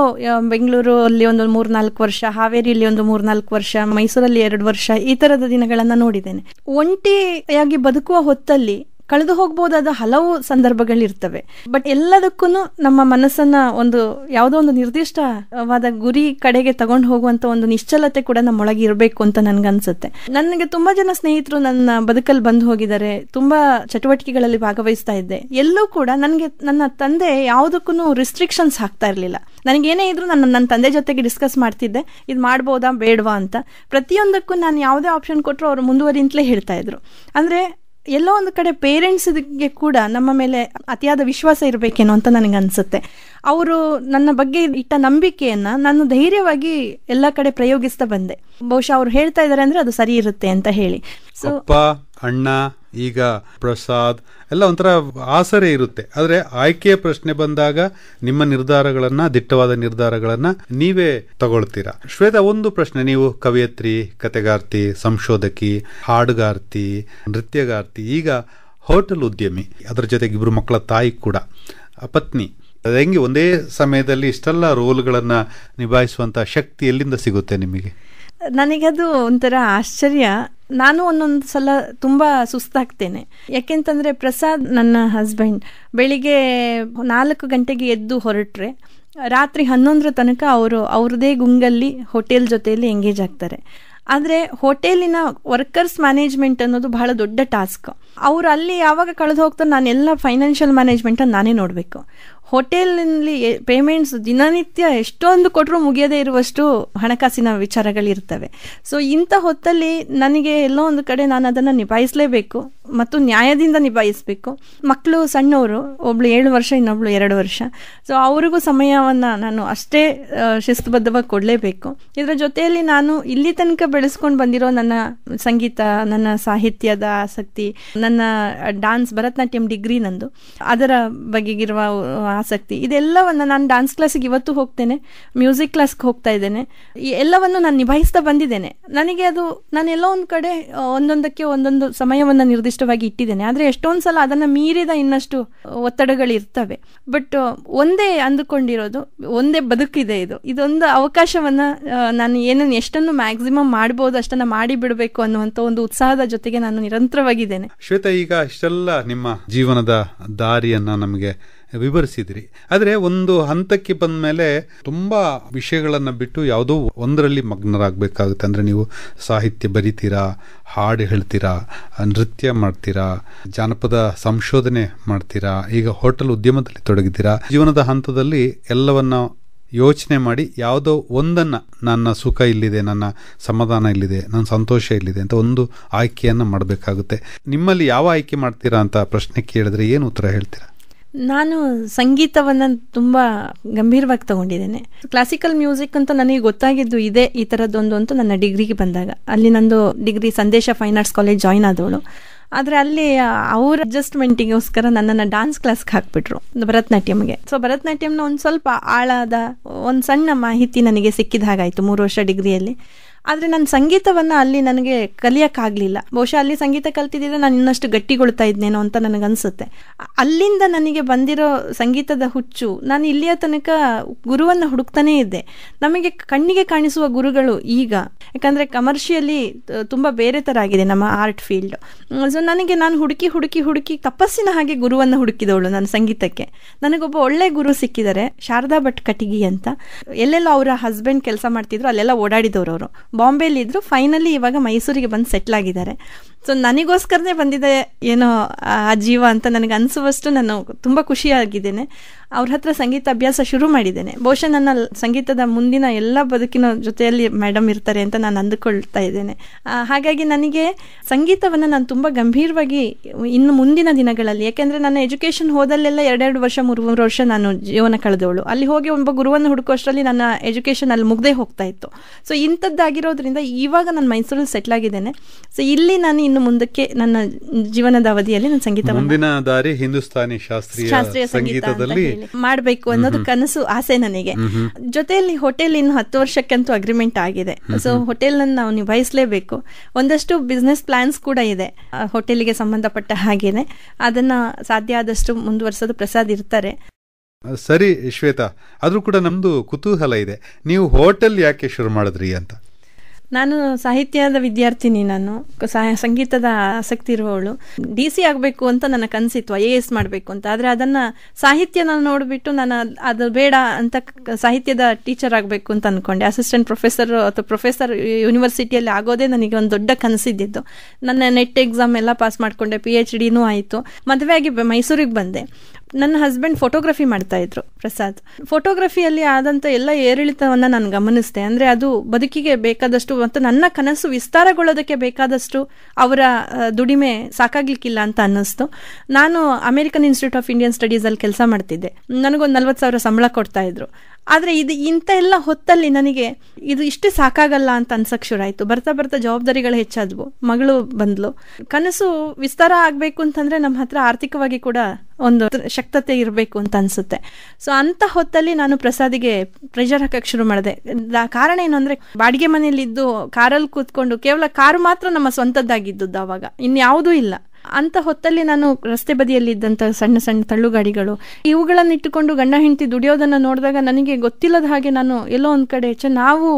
ಬೆಂಗಳೂರಲ್ಲಿ ಒಂದು ಮೂರು ನಾಲ್ಕು ವರ್ಷ ಹಾವೇರಿಯಲ್ಲಿ ಒಂದು ಮೂರು ನಾಲ್ಕು ವರ್ಷ ಮೈಸೂರಲ್ಲಿ ಎರಡು ವರ್ಷ ಈ ಥರದ ದಿನಗಳನ್ನು ನೋಡಿದ್ದೇನೆ ಒಂಟಿಯಾಗಿ ಬದುಕುವ ಹೊತ್ತಲ್ಲಿ ಕಳೆದು ಹೋಗ್ಬೋದಾದ ಹಲವು ಸಂದರ್ಭಗಳಿರ್ತವೆ ಬಟ್ ಎಲ್ಲದಕ್ಕೂ ನಮ್ಮ ಮನಸ್ಸನ್ನ ಒಂದು ಯಾವುದೋ ಒಂದು ನಿರ್ದಿಷ್ಟವಾದ ಗುರಿ ಕಡೆಗೆ ತಗೊಂಡು ಹೋಗುವಂತ ಒಂದು ನಿಶ್ಚಲತೆ ಕೂಡ ನಮ್ಮೊಳಗೆ ಇರಬೇಕು ಅಂತ ನನ್ಗನ್ಸುತ್ತೆ ನನಗೆ ತುಂಬಾ ಜನ ಸ್ನೇಹಿತರು ನನ್ನ ಬದುಕಲ್ಲಿ ಬಂದು ಹೋಗಿದ್ದಾರೆ ತುಂಬಾ ಚಟುವಟಿಕೆಗಳಲ್ಲಿ ಭಾಗವಹಿಸ್ತಾ ಇದ್ದೆ ಎಲ್ಲೂ ಕೂಡ ನನಗೆ ನನ್ನ ತಂದೆ ಯಾವುದಕ್ಕೂ ರಿಸ್ಟ್ರಿಕ್ಷನ್ಸ್ ಹಾಕ್ತಾ ಇರಲಿಲ್ಲ ನನಗೇನೇ ಇದ್ರು ನಾನು ನನ್ನ ತಂದೆ ಜೊತೆಗೆ ಡಿಸ್ಕಸ್ ಮಾಡ್ತಿದ್ದೆ ಇದು ಮಾಡ್ಬೋದಾ ಬೇಡವಾ ಅಂತ ಪ್ರತಿಯೊಂದಕ್ಕೂ ನಾನು ಯಾವುದೇ ಆಪ್ಷನ್ ಕೊಟ್ಟರು ಅವರು ಮುಂದುವರಿಂತಲೇ ಹೇಳ್ತಾ ಇದ್ರು ಅಂದ್ರೆ ಎಲ್ಲೋ ಒಂದು ಕಡೆ ಪೇರೆಂಟ್ಸ್ ಕೂಡ ನಮ್ಮ ಮೇಲೆ ಅತಿಯಾದ ವಿಶ್ವಾಸ ಇರಬೇಕೇನೋ ಅಂತ ನನಗೆ ಅನಿಸುತ್ತೆ ಅವರು ನನ್ನ ಬಗ್ಗೆ ಇಟ್ಟ ನಂಬಿಕೆಯನ್ನ ನಾನು ಧೈರ್ಯವಾಗಿ ಎಲ್ಲ ಕಡೆ ಪ್ರಯೋಗಿಸ್ತಾ ಬಂದೆ ಬಹುಶಃ ಅವ್ರು ಹೇಳ್ತಾ ಇದ್ದಾರೆ ಅಂದ್ರೆ ಅದು ಸರಿ ಇರುತ್ತೆ ಅಂತ ಹೇಳಿ ಸೊ ಅಣ್ಣ ಈಗ ಪ್ರಸಾದ್ ಎಲ್ಲ ಒಂಥರ ಆಸರೆ ಇರುತ್ತೆ ಆದರೆ ಆಯ್ಕೆಯ ಪ್ರಶ್ನೆ ಬಂದಾಗ ನಿಮ್ಮ ನಿರ್ಧಾರಗಳನ್ನ ದಿಟ್ಟವಾದ ನಿರ್ಧಾರಗಳನ್ನ ನೀವೇ ತಗೊಳ್ತೀರಾ ಶ್ವೇತಾ ಒಂದು ಪ್ರಶ್ನೆ ನೀವು ಕವಿಯತ್ರಿ ಕತೆಗಾರ್ತಿ ಸಂಶೋಧಕಿ ಹಾಡುಗಾರ್ತಿ ನೃತ್ಯಗಾರ್ತಿ ಈಗ ಹೋಟೆಲ್ ಉದ್ಯಮಿ ಅದರ ಜೊತೆಗೆ ಇಬ್ಬರು ಮಕ್ಕಳ ತಾಯಿ ಕೂಡ ಪತ್ನಿ ಹೆಂಗೆ ಒಂದೇ ಸಮಯದಲ್ಲಿ ಇಷ್ಟೆಲ್ಲ ರೋಲ್ಗಳನ್ನು ನಿಭಾಯಿಸುವಂಥ ಶಕ್ತಿ ಎಲ್ಲಿಂದ ಸಿಗುತ್ತೆ ನಿಮಗೆ ನನಗದು ಒಂಥರ ಆಶ್ಚರ್ಯ ನಾನು ಒಂದೊಂದು ಸಲ ತುಂಬ ಸುಸ್ತಾಗ್ತೇನೆ ಯಾಕೆಂತಂದರೆ ಪ್ರಸಾದ್ ನನ್ನ ಹಸ್ಬೆಂಡ್ ಬೆಳಿಗ್ಗೆ ನಾಲ್ಕು ಗಂಟೆಗೆ ಎದ್ದು ಹೊರಟ್ರೆ ರಾತ್ರಿ ಹನ್ನೊಂದರ ತನಕ ಅವರು ಅವ್ರದೇ ಗುಂಗಲ್ಲಿ ಹೋಟೆಲ್ ಜೊತೆಯಲ್ಲಿ ಎಂಗೇಜ್ ಆಗ್ತಾರೆ ಆದರೆ ಹೋಟೆಲಿನ ವರ್ಕರ್ಸ್ ಮ್ಯಾನೇಜ್ಮೆಂಟ್ ಅನ್ನೋದು ಬಹಳ ದೊಡ್ಡ ಟಾಸ್ಕ್ ಅವರು ಅಲ್ಲಿ ಯಾವಾಗ ಕಳೆದು ಹೋಗ್ತಾರೆ ನಾನು ಎಲ್ಲ ಫೈನಾನ್ಷಿಯಲ್ ಮ್ಯಾನೇಜ್ಮೆಂಟನ್ನು ನಾನೇ ನೋಡಬೇಕು ಹೋಟೆಲ್ನಲ್ಲಿ ಪೇಮೆಂಟ್ಸ್ ದಿನನಿತ್ಯ ಎಷ್ಟೊಂದು ಕೊಟ್ಟರು ಮುಗಿಯದೇ ಇರುವಷ್ಟು ಹಣಕಾಸಿನ ವಿಚಾರಗಳಿರ್ತವೆ ಸೊ ಇಂಥ ಹೊತ್ತಲ್ಲಿ ನನಗೆ ಎಲ್ಲೋ ಒಂದು ಕಡೆ ನಾನು ಅದನ್ನು ನಿಭಾಯಿಸಲೇಬೇಕು ಮತ್ತು ನ್ಯಾಯದಿಂದ ನಿಭಾಯಿಸಬೇಕು ಮಕ್ಕಳು ಸಣ್ಣವರು ಒಬ್ಳು ಏಳು ವರ್ಷ ಇನ್ನೊಬ್ಳು ಎರಡು ವರ್ಷ ಸೊ ಅವರಿಗೂ ಸಮಯವನ್ನು ನಾನು ಅಷ್ಟೇ ಶಿಸ್ತುಬದ್ಧವಾಗಿ ಕೊಡಲೇಬೇಕು ಇದರ ಜೊತೆಯಲ್ಲಿ ನಾನು ಇಲ್ಲಿ ತನಕ ಬೆಳೆಸ್ಕೊಂಡು ಬಂದಿರೋ ನನ್ನ ಸಂಗೀತ ನನ್ನ ಸಾಹಿತ್ಯದ ಆಸಕ್ತಿ ನನ್ನ ಡಾನ್ಸ್ ಭರತನಾಟ್ಯಂ ಡಿಗ್ರಿ ನಂದು ಅದರ ಬಗೆಗಿರುವ ಆಸಕ್ತಿ ಇದೆಲ್ಲವನ್ನ ನಾನು ಡಾನ್ಸ್ ಕ್ಲಾಸಿಗೆ ಇವತ್ತು ಹೋಗ್ತೇನೆ ಮ್ಯೂಸಿಕ್ ಕ್ಲಾಸ್ಗೆ ಹೋಗ್ತಾ ಇದ್ದೇನೆ ಈ ಎಲ್ಲವನ್ನು ನಾನು ನಿಭಾಯಿಸ್ತಾ ಬಂದಿದ್ದೇನೆ ನನಗೆ ಅದು ನಾನು ಎಲ್ಲೋ ಒಂದು ಕಡೆ ಒಂದೊಂದಕ್ಕೆ ಒಂದೊಂದು ಸಮಯವನ್ನು ನಿರ್ದಿಷ್ಟವಾಗಿ ಇಟ್ಟಿದ್ದೇನೆ ಆದರೆ ಎಷ್ಟೊಂದು ಸಲ ಅದನ್ನು ಮೀರಿದ ಇನ್ನಷ್ಟು ಇರ್ತವೆ ಬಟ್ ಒಂದೇ ಅಂದುಕೊಂಡಿರೋದು ಒಂದೇ ಬದುಕಿದೆ ಇದು ಇದೊಂದು ಅವಕಾಶವನ್ನ ನಾನು ಏನನ್ನು ಎಷ್ಟನ್ನು ಮ್ಯಾಕ್ಸಿಮಮ್ ಮಾಡ್ಬೋದು ಅಷ್ಟನ್ನು ಮಾಡಿ ಬಿಡಬೇಕು ಅನ್ನುವಂಥ ಒಂದು ಉತ್ಸಾಹದ ಜೊತೆಗೆ ನಾನು ನಿರಂತರವಾಗಿದ್ದೇನೆ ಶ್ವೇತಾ ಈಗ ಇಷ್ಟೆಲ್ಲ ನಿಮ್ಮ ಜೀವನದ ದಾರಿಯನ್ನ ನಮಗೆ ವಿವರಿಸಿದಿರಿ ಆದರೆ ಒಂದು ಹಂತಕ್ಕೆ ಬಂದ ಮೇಲೆ ತುಂಬ ವಿಷಯಗಳನ್ನು ಬಿಟ್ಟು ಯಾವುದೋ ಒಂದರಲ್ಲಿ ಮಗ್ನರಾಗಬೇಕಾಗುತ್ತೆ ಅಂದರೆ ನೀವು ಸಾಹಿತ್ಯ ಬರಿತೀರಾ ಹಾಡು ಹೇಳ್ತೀರಾ ನೃತ್ಯ ಮಾಡ್ತೀರಾ ಜಾನಪದ ಸಂಶೋಧನೆ ಮಾಡ್ತೀರಾ ಈಗ ಹೋಟೆಲ್ ಉದ್ಯಮದಲ್ಲಿ ತೊಡಗಿದ್ದೀರಾ ಜೀವನದ ಹಂತದಲ್ಲಿ ಎಲ್ಲವನ್ನು ಯೋಚನೆ ಮಾಡಿ ಯಾವುದೋ ಒಂದನ್ನು ನನ್ನ ಸುಖ ಇಲ್ಲಿದೆ ನನ್ನ ಸಮಾಧಾನ ಇಲ್ಲಿದೆ ನನ್ನ ಸಂತೋಷ ಇಲ್ಲಿದೆ ಅಂತ ಒಂದು ಆಯ್ಕೆಯನ್ನು ಮಾಡಬೇಕಾಗುತ್ತೆ ನಿಮ್ಮಲ್ಲಿ ಯಾವ ಆಯ್ಕೆ ಮಾಡ್ತೀರಾ ಅಂತ ಪ್ರಶ್ನೆ ಕೇಳಿದ್ರೆ ಏನು ಉತ್ತರ ಹೇಳ್ತೀರಾ ನಾನು ಸಂಗೀತವನ್ನು ತುಂಬ ಗಂಭೀರವಾಗಿ ತಗೊಂಡಿದ್ದೇನೆ ಕ್ಲಾಸಿಕಲ್ ಮ್ಯೂಸಿಕ್ ಅಂತ ನನಗೆ ಗೊತ್ತಾಗಿದ್ದು ಇದೆ ಈ ಥರದ್ದೊಂದು ಅಂತ ನನ್ನ ಡಿಗ್ರಿಗೆ ಬಂದಾಗ ಅಲ್ಲಿ ನಂದು degree Sandesha fine arts college join ಆದವಳು ಆದರೆ ಅಲ್ಲಿ ಅವ್ರ ಅಡ್ಜಸ್ಟ್ಮೆಂಟಿಗೋಸ್ಕರ ನನ್ನನ್ನು ಡಾನ್ಸ್ ಕ್ಲಾಸ್ಗೆ ಹಾಕ್ಬಿಟ್ರು ಭರತನಾಟ್ಯಮ್ಗೆ ಸೊ ಭರತನಾಟ್ಯಮ್ನ ಒಂದು ಸ್ವಲ್ಪ ಆಳಾದ ಒಂದು ಸಣ್ಣ ಮಾಹಿತಿ ನನಗೆ ಸಿಕ್ಕಿದ ಹಾಗಾಯಿತು ಮೂರು ವರ್ಷ ಡಿಗ್ರಿಯಲ್ಲಿ ಆದರೆ ನನ್ನ ಸಂಗೀತವನ್ನು ಅಲ್ಲಿ ನನಗೆ ಕಲಿಯೋಕ್ಕಾಗಲಿಲ್ಲ ಬಹುಶಃ ಅಲ್ಲಿ ಸಂಗೀತ ಕಲ್ತಿದ್ದರೆ ನಾನು ಇನ್ನಷ್ಟು ಗಟ್ಟಿಗೊಳ್ತಾ ಇದ್ನೇನೋ ಅಂತ ನನಗನ್ಸುತ್ತೆ ಅಲ್ಲಿಂದ ನನಗೆ ಬಂದಿರೋ ಸಂಗೀತದ ಹುಚ್ಚು ನಾನು ಇಲ್ಲಿಯ ತನಕ ಗುರುವನ್ನು ಹುಡುಕ್ತಾನೇ ಇದ್ದೆ ನಮಗೆ ಕಣ್ಣಿಗೆ ಕಾಣಿಸುವ ಗುರುಗಳು ಈಗ ಯಾಕಂದರೆ ಕಮರ್ಷಿಯಲಿ ತುಂಬ ಬೇರೆ ಥರ ಆಗಿದೆ ನಮ್ಮ ಆರ್ಟ್ ಫೀಲ್ಡ್ ಸೊ ನನಗೆ ನಾನು ಹುಡುಕಿ ಹುಡುಕಿ ಹುಡುಕಿ ತಪಸ್ಸಿನ ಹಾಗೆ ಗುರುವನ್ನು ಹುಡುಕಿದವಳು ನಾನು ಸಂಗೀತಕ್ಕೆ ನನಗೊಬ್ಬ ಒಳ್ಳೆ ಗುರು ಸಿಕ್ಕಿದ್ದಾರೆ ಶಾರದಾ ಭಟ್ ಕಟಿಗಿ ಅಂತ ಎಲ್ಲೆಲ್ಲ ಅವರ ಹಸ್ಬೆಂಡ್ ಕೆಲಸ ಮಾಡ್ತಿದ್ರು ಅಲ್ಲೆಲ್ಲ ಓಡಾಡಿದವರು ಅವರು ಇದ್ರು ಫೈನಲಿ ಇವಾಗ ಮೈಸೂರಿಗೆ ಬಂದು ಸೆಟ್ಲ್ ಆಗಿದ್ದಾರೆ ಸೊ ನನಗೋಸ್ಕರನೇ ಬಂದಿದೆ ಏನೋ ಆ ಜೀವ ಅಂತ ನನಗೆ ಅನಿಸುವಷ್ಟು ನಾನು ತುಂಬ ಖುಷಿಯಾಗಿದ್ದೇನೆ ಅವ್ರ ಹತ್ರ ಸಂಗೀತ ಅಭ್ಯಾಸ ಶುರು ಮಾಡಿದ್ದೇನೆ ಬಹುಶಃ ನನ್ನ ಸಂಗೀತದ ಮುಂದಿನ ಎಲ್ಲ ಬದುಕಿನ ಜೊತೆಯಲ್ಲಿ ಮೇಡಮ್ ಇರ್ತಾರೆ ಅಂತ ನಾನು ಅಂದುಕೊಳ್ತಾ ಇದ್ದೇನೆ ಹಾಗಾಗಿ ನನಗೆ ಸಂಗೀತವನ್ನು ನಾನು ತುಂಬ ಗಂಭೀರವಾಗಿ ಇನ್ನು ಮುಂದಿನ ದಿನಗಳಲ್ಲಿ ಯಾಕೆಂದರೆ ನನ್ನ ಎಜುಕೇಷನ್ ಹೋದಲ್ಲೆಲ್ಲ ಎರಡೆರಡು ವರ್ಷ ಮೂರು ಮೂರು ವರ್ಷ ನಾನು ಜೀವನ ಕಳೆದವಳು ಅಲ್ಲಿ ಹೋಗಿ ಒಬ್ಬ ಗುರುವನ್ನು ಹುಡುಕೋಷ್ಟರಲ್ಲಿ ನನ್ನ ಎಜುಕೇಷನ್ ಅಲ್ಲಿ ಮುಗ್ದೇ ಹೋಗ್ತಾ ಇತ್ತು ಸೊ ಇಂಥದ್ದಾಗಿರೋದ್ರಿಂದ ಇವಾಗ ನಾನು ಮೈಸೂರಲ್ಲಿ ಸೆಟ್ಲ್ ಆಗಿದ್ದೇನೆ ಸೊ ಇಲ್ಲಿ ನಾನು ಇನ್ನು ಮುಂದಕ್ಕೆ ನನ್ನ ಜೀವನದ ಅವಧಿಯಲ್ಲಿ ನಾನು ಸಂಗೀತ ಮುಂದಿನ ದಾರಿ ಹಿಂದೂಸ್ತಾನಿ ಶಾಸ್ತ್ರೀಯ ಸಂಗೀತದಲ್ಲಿ ಮಾಡಬೇಕು ಅನ್ನೋದು ಕನಸು ಆಸೆ ನನಗೆ ಜೊತೆಯಲ್ಲಿ ಹೋಟೆಲ್ ಇನ್ನು ಹತ್ತು ವರ್ಷಕ್ಕಂತೂ ಅಗ್ರಿಮೆಂಟ್ ಆಗಿದೆ ಸೊ ಹೋಟೆಲ್ ನಾವು ನಿಭಾಯಿಸಲೇಬೇಕು ಒಂದಷ್ಟು ಬಿಸ್ನೆಸ್ ಪ್ಲಾನ್ಸ್ ಕೂಡ ಇದೆ ಹೋಟೆಲ್ಗೆ ಸಂಬಂಧಪಟ್ಟ ಹಾಗೇನೆ ಅದನ್ನ ಸಾಧ್ಯ ಆದಷ್ಟು ಮುಂದುವರಿಸೋದು ಪ್ರಸಾದ್ ಇರ್ತಾರೆ ಸರಿ ಶ್ವೇತಾ ಆದ್ರೂ ಕೂಡ ನಮ್ದು ಕುತೂಹಲ ಇದೆ ನೀವು ಹೋಟೆಲ್ ಯಾಕೆ ಶುರು ಮಾಡಿದ್ರಿ ಅಂತ ನಾನು ಸಾಹಿತ್ಯದ ವಿದ್ಯಾರ್ಥಿನಿ ನಾನು ಸಂಗೀತದ ಆಸಕ್ತಿ ಇರುವವಳು ಡಿ ಸಿ ಆಗಬೇಕು ಅಂತ ನನ್ನ ಕನಸಿತ್ತು ಐ ಎ ಎಸ್ ಮಾಡಬೇಕು ಅಂತ ಆದರೆ ಅದನ್ನು ಸಾಹಿತ್ಯನ ನೋಡಿಬಿಟ್ಟು ನಾನು ಅದು ಬೇಡ ಅಂತ ಸಾಹಿತ್ಯದ ಟೀಚರ್ ಆಗಬೇಕು ಅಂತ ಅಂದ್ಕೊಂಡೆ ಅಸಿಸ್ಟೆಂಟ್ ಪ್ರೊಫೆಸರ್ ಅಥವಾ ಪ್ರೊಫೆಸರ್ ಯೂನಿವರ್ಸಿಟಿಯಲ್ಲಿ ಆಗೋದೇ ನನಗೆ ಒಂದು ದೊಡ್ಡ ಕನಸಿದ್ದಿದ್ದು ನನ್ನ ನೆಟ್ ಎಕ್ಸಾಮ್ ಎಲ್ಲ ಪಾಸ್ ಮಾಡಿಕೊಂಡೆ ಪಿ ಎಚ್ ಡಿನೂ ಆಯಿತು ಮದುವೆಯಾಗಿ ಮೈಸೂರಿಗೆ ಬಂದೆ ನನ್ನ ಹಸ್ಬೆಂಡ್ ಫೋಟೋಗ್ರಫಿ ಮಾಡ್ತಾ ಇದ್ರು ಪ್ರಸಾದ್ ಫೋಟೋಗ್ರಫಿಯಲ್ಲಿ ಆದಂತ ಎಲ್ಲ ಏರಿಳಿತವನ್ನ ನಾನು ಗಮನಿಸಿದೆ ಅಂದ್ರೆ ಅದು ಬದುಕಿಗೆ ಬೇಕಾದಷ್ಟು ಮತ್ತು ನನ್ನ ಕನಸು ವಿಸ್ತಾರಗೊಳ್ಳೋದಕ್ಕೆ ಬೇಕಾದಷ್ಟು ಅವರ ದುಡಿಮೆ ಸಾಕಾಗ್ಲಿಕ್ಕಿಲ್ಲ ಅಂತ ಅನ್ನಿಸ್ತು ನಾನು American Institute of Indian Studies ಅಲ್ಲಿ ಕೆಲಸ ಮಾಡ್ತಿದ್ದೆ ನನಗೊಂದು ನಲ್ವತ್ತು ಸಾವಿರ ಸಂಬಳ ಕೊಡ್ತಾ ಇದ್ರು ಆದರೆ ಇದು ಇಂಥ ಎಲ್ಲ ಹೊತ್ತಲ್ಲಿ ನನಗೆ ಇದು ಇಷ್ಟು ಸಾಕಾಗಲ್ಲ ಅಂತ ಅನ್ಸಕ್ಕೆ ಆಯಿತು ಬರ್ತಾ ಬರ್ತಾ ಜವಾಬ್ದಾರಿಗಳು ಹೆಚ್ಚಾದವು ಮಗಳು ಬಂದ್ಲು ಕನಸು ವಿಸ್ತಾರ ಆಗಬೇಕು ಅಂತಂದರೆ ನಮ್ಮ ಹತ್ರ ಆರ್ಥಿಕವಾಗಿ ಕೂಡ ಒಂದು ಶಕ್ತತೆ ಇರಬೇಕು ಅಂತ ಅನಿಸುತ್ತೆ ಸೊ ಅಂಥ ಹೊತ್ತಲ್ಲಿ ನಾನು ಪ್ರಸಾದಿಗೆ ಪ್ರೆಷರ್ ಹಾಕಕ್ಕೆ ಶುರು ಮಾಡಿದೆ ಕಾರಣ ಏನು ಅಂದರೆ ಬಾಡಿಗೆ ಮನೆಯಲ್ಲಿದ್ದು ಕಾರಲ್ಲಿ ಕೂತ್ಕೊಂಡು ಕೇವಲ ಕಾರು ಮಾತ್ರ ನಮ್ಮ ಸ್ವಂತದ್ದಾಗಿದ್ದದ್ದು ಆವಾಗ ಇನ್ಯಾವುದೂ ಇಲ್ಲ ಅಂತ ಹೊತ್ತಲ್ಲಿ ನಾನು ರಸ್ತೆ ಇದ್ದಂತ ಸಣ್ಣ ಸಣ್ಣ ತಳ್ಳುಗಾಡಿಗಳು ಇವುಗಳನ್ನು ಇಟ್ಟುಕೊಂಡು ಗಂಡ ಹೆಂಡತಿ ದುಡಿಯೋದನ್ನ ನೋಡಿದಾಗ ನನಗೆ ಗೊತ್ತಿಲ್ಲದ ಹಾಗೆ ನಾನು ಎಲ್ಲೋ ಒಂದ್ ಕಡೆ ಹೆಚ್ಚ ನಾವು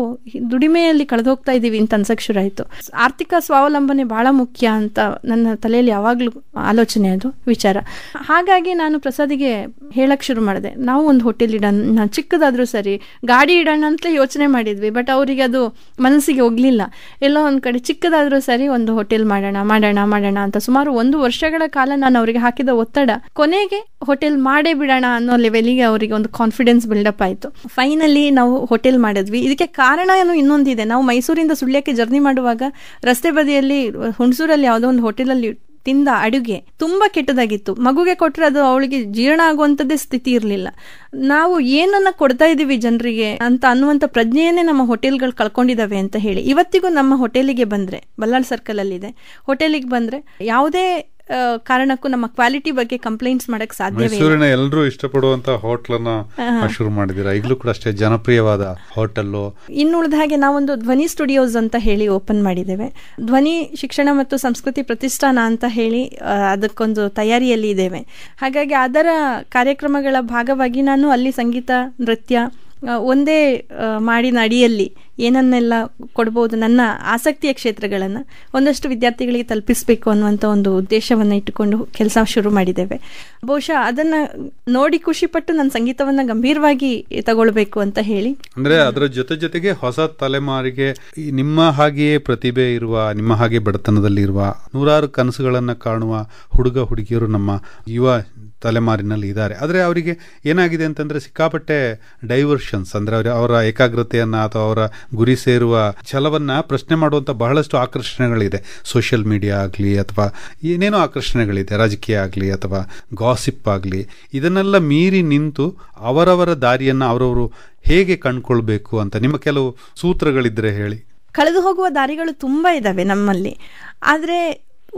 ದುಡಿಮೆಯಲ್ಲಿ ಕಳೆದೋಗ್ತಾ ಇದ್ದೀವಿ ಅಂತ ಶುರು ಆಯ್ತು ಆರ್ಥಿಕ ಸ್ವಾವಲಂಬನೆ ಬಹಳ ಮುಖ್ಯ ಅಂತ ನನ್ನ ತಲೆಯಲ್ಲಿ ಯಾವಾಗಲೂ ಆಲೋಚನೆ ಅದು ವಿಚಾರ ಹಾಗಾಗಿ ನಾನು ಪ್ರಸಾದಿಗೆ ಹೇಳಕ್ ಶುರು ಮಾಡಿದೆ ನಾವು ಒಂದು ಹೋಟೆಲ್ ಇಡೋಣ ಚಿಕ್ಕದಾದರೂ ಸರಿ ಗಾಡಿ ಇಡೋಣ ಅಂತಲೇ ಯೋಚನೆ ಮಾಡಿದ್ವಿ ಬಟ್ ಅವರಿಗೆ ಅದು ಮನಸ್ಸಿಗೆ ಹೋಗ್ಲಿಲ್ಲ ಎಲ್ಲೋ ಒಂದ್ ಕಡೆ ಚಿಕ್ಕದಾದರೂ ಸರಿ ಒಂದು ಹೋಟೆಲ್ ಮಾಡೋಣ ಮಾಡೋಣ ಮಾಡೋಣ ಅಂತ ಸುಮಾರು ಒಂದು ವರ್ಷಗಳ ಕಾಲ ನಾನು ಅವರಿಗೆ ಹಾಕಿದ ಒತ್ತಡ ಕೊನೆಗೆ ಹೋಟೆಲ್ ಮಾಡೇ ಬಿಡೋಣ ಅನ್ನೋ ಲೆವೆಲಿಗೆ ಅವರಿಗೆ ಒಂದು ಕಾನ್ಫಿಡೆನ್ಸ್ ಬಿಲ್ಡಪ್ ಆಯಿತು ಫೈನಲಿ ನಾವು ಹೋಟೆಲ್ ಮಾಡಿದ್ವಿ ಇದಕ್ಕೆ ಕಾರಣ ಏನು ಇನ್ನೊಂದಿದೆ ನಾವು ಮೈಸೂರಿಂದ ಸುಳ್ಯಕ್ಕೆ ಜರ್ನಿ ಮಾಡುವಾಗ ರಸ್ತೆ ಬದಿಯಲ್ಲಿ ಹುಣಸೂರಲ್ಲಿ ಯಾವುದೋ ಒಂದು ಹೋಟೆಲಲ್ಲಿ ತಿಂದ ಅಡುಗೆ ತುಂಬಾ ಕೆಟ್ಟದಾಗಿತ್ತು ಮಗುಗೆ ಕೊಟ್ಟರೆ ಅದು ಅವಳಿಗೆ ಜೀರ್ಣ ಆಗುವಂತದ್ದೇ ಸ್ಥಿತಿ ಇರಲಿಲ್ಲ ನಾವು ಏನನ್ನ ಕೊಡ್ತಾ ಇದ್ದೀವಿ ಜನರಿಗೆ ಅಂತ ಅನ್ನುವಂತ ಪ್ರಜ್ಞೆಯನ್ನೇ ನಮ್ಮ ಹೋಟೆಲ್ಗಳು ಕಳ್ಕೊಂಡಿದ್ದಾವೆ ಅಂತ ಹೇಳಿ ಇವತ್ತಿಗೂ ನಮ್ಮ ಹೋಟೆಲಿಗೆ ಬಂದ್ರೆ ಬಲ್ಲಾಳ್ ಸರ್ಕಲಲ್ಲಿದೆ ಹೋಟೆಲಿಗೆ ಬಂದ್ರೆ ಯಾವುದೇ ಕಾರಣಕ್ಕೂ ನಮ್ಮ ಕ್ವಾಲಿಟಿ ಬಗ್ಗೆ ಕಂಪ್ಲೇಂಟ್ಸ್ ಮಾಡಕ್ ಸಾಧ್ಯ ಮೈಸೂರಿನ ಎಲ್ಲರೂ ಇಷ್ಟಪಡುವಂತ ಶುರು ಮಾಡಿದಿರ ಈಗಲೂ ಕೂಡ ಅಷ್ಟೇ ಜನಪ್ರಿಯವಾದ ಹೋಟೆಲ್ ಇನ್ನುಳಿದ ಹಾಗೆ ನಾವೊಂದು ಧ್ವನಿ ಸ್ಟುಡಿಯೋಸ್ ಅಂತ ಹೇಳಿ ಓಪನ್ ಮಾಡಿದ್ದೇವೆ ಧ್ವನಿ ಶಿಕ್ಷಣ ಮತ್ತು ಸಂಸ್ಕೃತಿ ಪ್ರತಿಷ್ಠಾನ ಅಂತ ಹೇಳಿ ಅದಕ್ಕೊಂದು ತಯಾರಿಯಲ್ಲಿ ಇದ್ದೇವೆ ಹಾಗಾಗಿ ಅದರ ಕಾರ್ಯಕ್ರಮಗಳ ಭಾಗವಾಗಿ ನಾನು ಅಲ್ಲಿ ಸಂಗೀತ ನೃತ್ಯ ಒಂದೇ ಮಾಡಿನ ಅಡಿಯಲ್ಲಿ ಏನನ್ನೆಲ್ಲ ಕೊಡ್ಬೋದು ನನ್ನ ಆಸಕ್ತಿಯ ಕ್ಷೇತ್ರಗಳನ್ನು ಒಂದಷ್ಟು ವಿದ್ಯಾರ್ಥಿಗಳಿಗೆ ತಲುಪಿಸಬೇಕು ಅನ್ನುವಂಥ ಒಂದು ಉದ್ದೇಶವನ್ನು ಇಟ್ಟುಕೊಂಡು ಕೆಲಸ ಶುರು ಮಾಡಿದ್ದೇವೆ ಬಹುಶಃ ಅದನ್ನು ನೋಡಿ ಖುಷಿಪಟ್ಟು ನನ್ನ ಸಂಗೀತವನ್ನು ಗಂಭೀರವಾಗಿ ತಗೊಳ್ಬೇಕು ಅಂತ ಹೇಳಿ ಅಂದರೆ ಅದರ ಜೊತೆ ಜೊತೆಗೆ ಹೊಸ ತಲೆಮಾರಿಗೆ ನಿಮ್ಮ ಹಾಗೆಯೇ ಪ್ರತಿಭೆ ಇರುವ ನಿಮ್ಮ ಹಾಗೆ ಬಡತನದಲ್ಲಿ ಇರುವ ನೂರಾರು ಕನಸುಗಳನ್ನು ಕಾಣುವ ಹುಡುಗ ಹುಡುಗಿಯರು ನಮ್ಮ ಯುವ ತಲೆಮಾರಿನಲ್ಲಿ ಇದ್ದಾರೆ ಆದರೆ ಅವರಿಗೆ ಏನಾಗಿದೆ ಅಂತಂದರೆ ಸಿಕ್ಕಾಪಟ್ಟೆ ಡೈವರ್ಷನ್ಸ್ ಅಂದರೆ ಅವರ ಅವರ ಏಕಾಗ್ರತೆಯನ್ನು ಅಥವಾ ಅವರ ಗುರಿ ಸೇರುವ ಛಲವನ್ನ ಪ್ರಶ್ನೆ ಮಾಡುವಂಥ ಬಹಳಷ್ಟು ಆಕರ್ಷಣೆಗಳಿದೆ ಸೋಷಿಯಲ್ ಮೀಡಿಯಾ ಆಗಲಿ ಅಥವಾ ಏನೇನೋ ಆಕರ್ಷಣೆಗಳಿದೆ ರಾಜಕೀಯ ಆಗಲಿ ಅಥವಾ ಗಾಸಿಪ್ ಆಗಲಿ ಇದನ್ನೆಲ್ಲ ಮೀರಿ ನಿಂತು ಅವರವರ ದಾರಿಯನ್ನು ಅವರವರು ಹೇಗೆ ಕಂಡುಕೊಳ್ಬೇಕು ಅಂತ ನಿಮ್ಮ ಕೆಲವು ಸೂತ್ರಗಳಿದ್ರೆ ಹೇಳಿ ಕಳೆದು ಹೋಗುವ ದಾರಿಗಳು ತುಂಬ ಇದ್ದಾವೆ ನಮ್ಮಲ್ಲಿ ಆದರೆ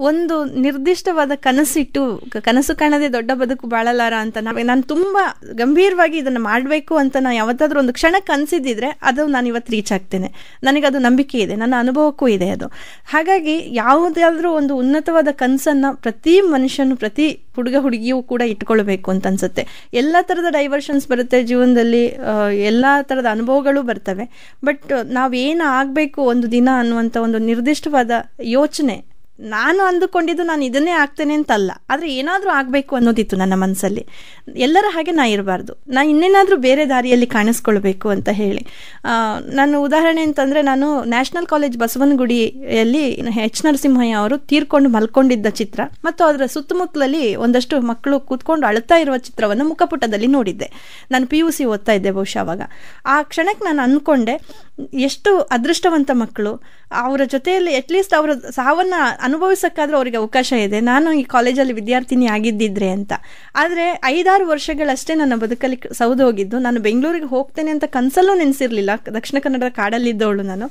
ಒಂದು ನಿರ್ದಿಷ್ಟವಾದ ಕನಸಿಟ್ಟು ಕನಸು ಕಾಣದೆ ದೊಡ್ಡ ಬದುಕು ಬಾಳಲಾರ ಅಂತ ನಾವೇ ನಾನು ತುಂಬಾ ಗಂಭೀರವಾಗಿ ಇದನ್ನ ಮಾಡಬೇಕು ಅಂತ ನಾನು ಯಾವತ್ತಾದ್ರೂ ಒಂದು ಕ್ಷಣ ಕನಸಿದ್ದಿದ್ರೆ ಅದು ನಾನು ಇವತ್ತು ರೀಚ್ ಆಗ್ತೇನೆ ನನಗೆ ಅದು ನಂಬಿಕೆ ಇದೆ ನನ್ನ ಅನುಭವಕ್ಕೂ ಇದೆ ಅದು ಹಾಗಾಗಿ ಯಾವುದಾದ್ರೂ ಒಂದು ಉನ್ನತವಾದ ಕನಸನ್ನ ಪ್ರತಿ ಮನುಷ್ಯನು ಪ್ರತಿ ಹುಡುಗ ಹುಡುಗಿಯೂ ಕೂಡ ಇಟ್ಕೊಳ್ಬೇಕು ಅಂತ ಅನ್ಸುತ್ತೆ ಎಲ್ಲ ಥರದ ಡೈವರ್ಷನ್ಸ್ ಬರುತ್ತೆ ಜೀವನದಲ್ಲಿ ಎಲ್ಲ ಥರದ ಅನುಭವಗಳು ಬರ್ತವೆ ಬಟ್ ನಾವೇನು ಆಗಬೇಕು ಒಂದು ದಿನ ಅನ್ನುವಂಥ ಒಂದು ನಿರ್ದಿಷ್ಟವಾದ ಯೋಚನೆ ನಾನು ಅಂದುಕೊಂಡಿದ್ದು ನಾನು ಇದನ್ನೇ ಆಗ್ತೇನೆ ಅಂತಲ್ಲ ಆದರೆ ಏನಾದರೂ ಆಗಬೇಕು ಅನ್ನೋದಿತ್ತು ನನ್ನ ಮನಸ್ಸಲ್ಲಿ ಎಲ್ಲರ ಹಾಗೆ ನಾ ಇರಬಾರ್ದು ನಾನು ಇನ್ನೇನಾದರೂ ಬೇರೆ ದಾರಿಯಲ್ಲಿ ಕಾಣಿಸ್ಕೊಳ್ಬೇಕು ಅಂತ ಹೇಳಿ ನಾನು ಉದಾಹರಣೆ ಅಂತಂದರೆ ನಾನು ನ್ಯಾಷನಲ್ ಕಾಲೇಜ್ ಬಸವನಗುಡಿಯಲ್ಲಿ ಎಚ್ ನರಸಿಂಹಯ್ಯ ಅವರು ತೀರ್ಕೊಂಡು ಮಲ್ಕೊಂಡಿದ್ದ ಚಿತ್ರ ಮತ್ತು ಅದರ ಸುತ್ತಮುತ್ತಲಲ್ಲಿ ಒಂದಷ್ಟು ಮಕ್ಕಳು ಕೂತ್ಕೊಂಡು ಅಳ್ತಾ ಇರುವ ಚಿತ್ರವನ್ನು ಮುಖಪುಟದಲ್ಲಿ ನೋಡಿದ್ದೆ ನಾನು ಪಿ ಯು ಸಿ ಓದ್ತಾ ಇದ್ದೆ ಬಹುಶಃ ಅವಾಗ ಆ ಕ್ಷಣಕ್ಕೆ ನಾನು ಅಂದ್ಕೊಂಡೆ ಎಷ್ಟು ಅದೃಷ್ಟವಂತ ಮಕ್ಕಳು ಅವರ ಜೊತೆಯಲ್ಲಿ ಅಟ್ಲೀಸ್ಟ್ ಅವರ ಸಾವನ್ನು ಅನುಭವಿಸೋಕ್ಕಾದ್ರೂ ಅವರಿಗೆ ಅವಕಾಶ ಇದೆ ನಾನು ಈ ಕಾಲೇಜಲ್ಲಿ ವಿದ್ಯಾರ್ಥಿನಿ ಆಗಿದ್ದಿದ್ರೆ ಅಂತ ಆದರೆ ಐದಾರು ವರ್ಷಗಳಷ್ಟೇ ನನ್ನ ಬದುಕಲ್ಲಿ ಸೌದೋಗಿದ್ದು ನಾನು ಬೆಂಗಳೂರಿಗೆ ಹೋಗ್ತೇನೆ ಅಂತ ಕನಸಲ್ಲೂ ನೆನೆಸಿರಲಿಲ್ಲ ದಕ್ಷಿಣ ಕನ್ನಡದ ಕಾಡಲ್ಲಿದ್ದವಳು ನಾನು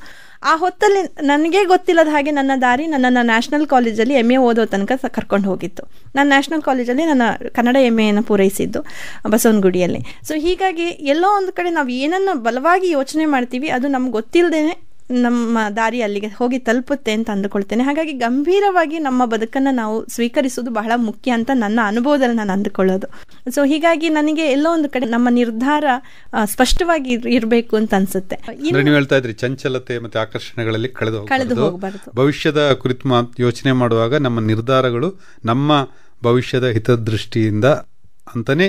ಆ ಹೊತ್ತಲ್ಲಿ ನನಗೆ ಗೊತ್ತಿಲ್ಲದ ಹಾಗೆ ನನ್ನ ದಾರಿ ನನ್ನನ್ನು ನ್ಯಾಷನಲ್ ಕಾಲೇಜಲ್ಲಿ ಎಮ್ ಎ ಓದೋ ತನಕ ಕರ್ಕೊಂಡು ಹೋಗಿತ್ತು ನಾನು ನ್ಯಾಷನಲ್ ಕಾಲೇಜಲ್ಲಿ ನನ್ನ ಕನ್ನಡ ಎಮ್ ಎಯನ್ನು ಪೂರೈಸಿದ್ದು ಬಸವನಗುಡಿಯಲ್ಲಿ ಸೊ ಹೀಗಾಗಿ ಎಲ್ಲೋ ಒಂದು ಕಡೆ ನಾವು ಏನನ್ನು ಬಲವಾಗಿ ಯೋಚನೆ ಮಾಡ್ತೀವಿ ಅದು ನಮ್ಗೆ ಗೊತ್ತಿಲ್ಲದೇ ನಮ್ಮ ದಾರಿ ಅಲ್ಲಿಗೆ ಹೋಗಿ ತಲುಪುತ್ತೆ ಅಂತ ಅಂದುಕೊಳ್ತೇನೆ ಹಾಗಾಗಿ ಗಂಭೀರವಾಗಿ ನಮ್ಮ ಬದುಕನ್ನು ನಾವು ಸ್ವೀಕರಿಸುವುದು ಬಹಳ ಮುಖ್ಯ ಅಂತ ನನ್ನ ಅನುಭವದಲ್ಲಿ ನಾನು ಅಂದುಕೊಳ್ಳೋದು ಸೊ ಹೀಗಾಗಿ ನನಗೆ ಎಲ್ಲೋ ಒಂದು ಕಡೆ ನಮ್ಮ ನಿರ್ಧಾರ ಸ್ಪಷ್ಟವಾಗಿ ಇರಬೇಕು ಅಂತ ಅನ್ಸುತ್ತೆ ಹೇಳ್ತಾ ಇದ್ರಿ ಚಂಚಲತೆ ಮತ್ತೆ ಆಕರ್ಷಣೆಗಳಲ್ಲಿ ಕಳೆದು ಕಳೆದು ಹೋಗಬಾರದು ಭವಿಷ್ಯದ ಕುರಿತು ಯೋಚನೆ ಮಾಡುವಾಗ ನಮ್ಮ ನಿರ್ಧಾರಗಳು ನಮ್ಮ ಭವಿಷ್ಯದ ಹಿತದೃಷ್ಟಿಯಿಂದ ಅಂತಾನೆ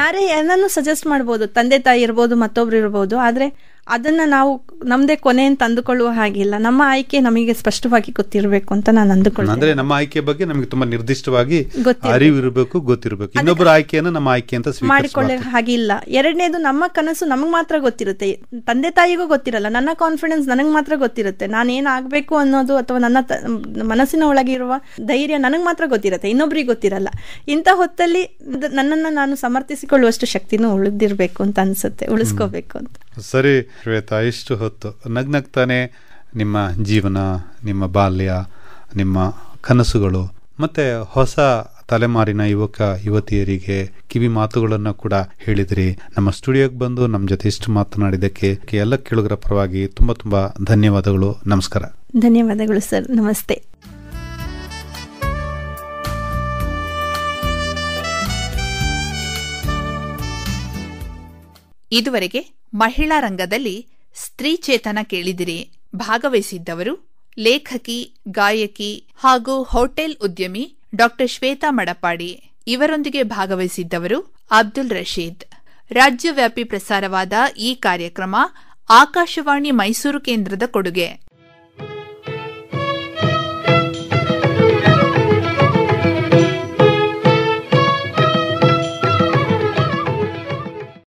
ಯಾರೇ ಏನನ್ನು ಸಜೆಸ್ಟ್ ಮಾಡ್ಬೋದು ತಂದೆ ತಾಯಿ ಇರ್ಬೋದು ಮತ್ತೊಬ್ರು ಇರ್ಬೋದು ಆದ್ರೆ ಅದನ್ನ ನಾವು ನಮ್ದೇ ಕೊನೆ ಅಂತ ಅಂದುಕೊಳ್ಳುವ ಹಾಗಿಲ್ಲ ನಮ್ಮ ಆಯ್ಕೆ ನಮಗೆ ಸ್ಪಷ್ಟವಾಗಿ ಗೊತ್ತಿರಬೇಕು ಅಂತ ನಾನು ಅಂದುಕೊಂಡ್ರೆ ನಮ್ಮ ಆಯ್ಕೆ ಬಗ್ಗೆ ನಮಗೆ ತುಂಬಾ ನಿರ್ದಿಷ್ಟವಾಗಿ ಅರಿವಿರಬೇಕು ಗೊತ್ತಿರಬೇಕು ಇನ್ನೊಬ್ಬರ ಆಯ್ಕೆಯನ್ನು ನಮ್ಮ ಆಯ್ಕೆ ಅಂತ ಮಾಡಿಕೊಳ್ಳೋ ಹಾಗಿಲ್ಲ ಎರಡನೇದು ನಮ್ಮ ಕನಸು ನಮಗೆ ಮಾತ್ರ ಗೊತ್ತಿರುತ್ತೆ ತಂದೆ ತಾಯಿಗೂ ಗೊತ್ತಿರಲ್ಲ ನನ್ನ ಕಾನ್ಫಿಡೆನ್ಸ್ ನನಗೆ ಮಾತ್ರ ಗೊತ್ತಿರುತ್ತೆ ನಾನೇನಾಗಬೇಕು ಅನ್ನೋದು ಅಥವಾ ನನ್ನ ಮನಸ್ಸಿನ ಒಳಗಿರುವ ಧೈರ್ಯ ನನಗೆ ಮಾತ್ರ ಗೊತ್ತಿರುತ್ತೆ ಇನ್ನೊಬ್ಬರಿಗೆ ಗೊತ್ತಿರಲ್ಲ ಇಂಥ ಹೊತ್ತಲ್ಲಿ ನನ್ನನ್ನು ನಾನು ಸಮರ್ಥಿಸಿಕೊಳ್ಳುವಷ್ಟು ಶಕ್ತಿನೂ ಉಳಿದಿರಬೇಕು ಅಂತ ಅನ್ಸುತ್ತೆ ಉಳಿಸ್ಕೋಬೇಕು ಅಂತ ಸರಿ ಶ್ವೇತಾ ಇಷ್ಟು ಹೊತ್ತು ನಗ್ನಗ್ತಾನೆ ನಿಮ್ಮ ಜೀವನ ನಿಮ್ಮ ಬಾಲ್ಯ ನಿಮ್ಮ ಕನಸುಗಳು ಮತ್ತೆ ಹೊಸ ತಲೆಮಾರಿನ ಯುವಕ ಯುವತಿಯರಿಗೆ ಕಿವಿ ಮಾತುಗಳನ್ನು ಕೂಡ ಹೇಳಿದಿರಿ ನಮ್ಮ ಸ್ಟುಡಿಯೋಗೆ ಬಂದು ನಮ್ಮ ಜೊತೆ ಇಷ್ಟು ಮಾತನಾಡಿದ್ದಕ್ಕೆ ಎಲ್ಲ ಕೇಳುಗರ ಪರವಾಗಿ ತುಂಬ ತುಂಬ ಧನ್ಯವಾದಗಳು ನಮಸ್ಕಾರ ಧನ್ಯವಾದಗಳು ಸರ್ ನಮಸ್ತೆ ಇದುವರೆಗೆ ಮಹಿಳಾ ರಂಗದಲ್ಲಿ ಸ್ತ್ರೀ ಚೇತನ ಕೇಳಿದಿರಿ ಭಾಗವಹಿಸಿದ್ದವರು ಲೇಖಕಿ ಗಾಯಕಿ ಹಾಗೂ ಹೋಟೆಲ್ ಉದ್ಯಮಿ ಡಾಕ್ಟರ್ ಶ್ವೇತಾ ಮಡಪಾಡಿ ಇವರೊಂದಿಗೆ ಭಾಗವಹಿಸಿದ್ದವರು ಅಬ್ದುಲ್ ರಶೀದ್ ರಾಜ್ಯವ್ಯಾಪಿ ಪ್ರಸಾರವಾದ ಈ ಕಾರ್ಯಕ್ರಮ ಆಕಾಶವಾಣಿ ಮೈಸೂರು ಕೇಂದ್ರದ ಕೊಡುಗೆ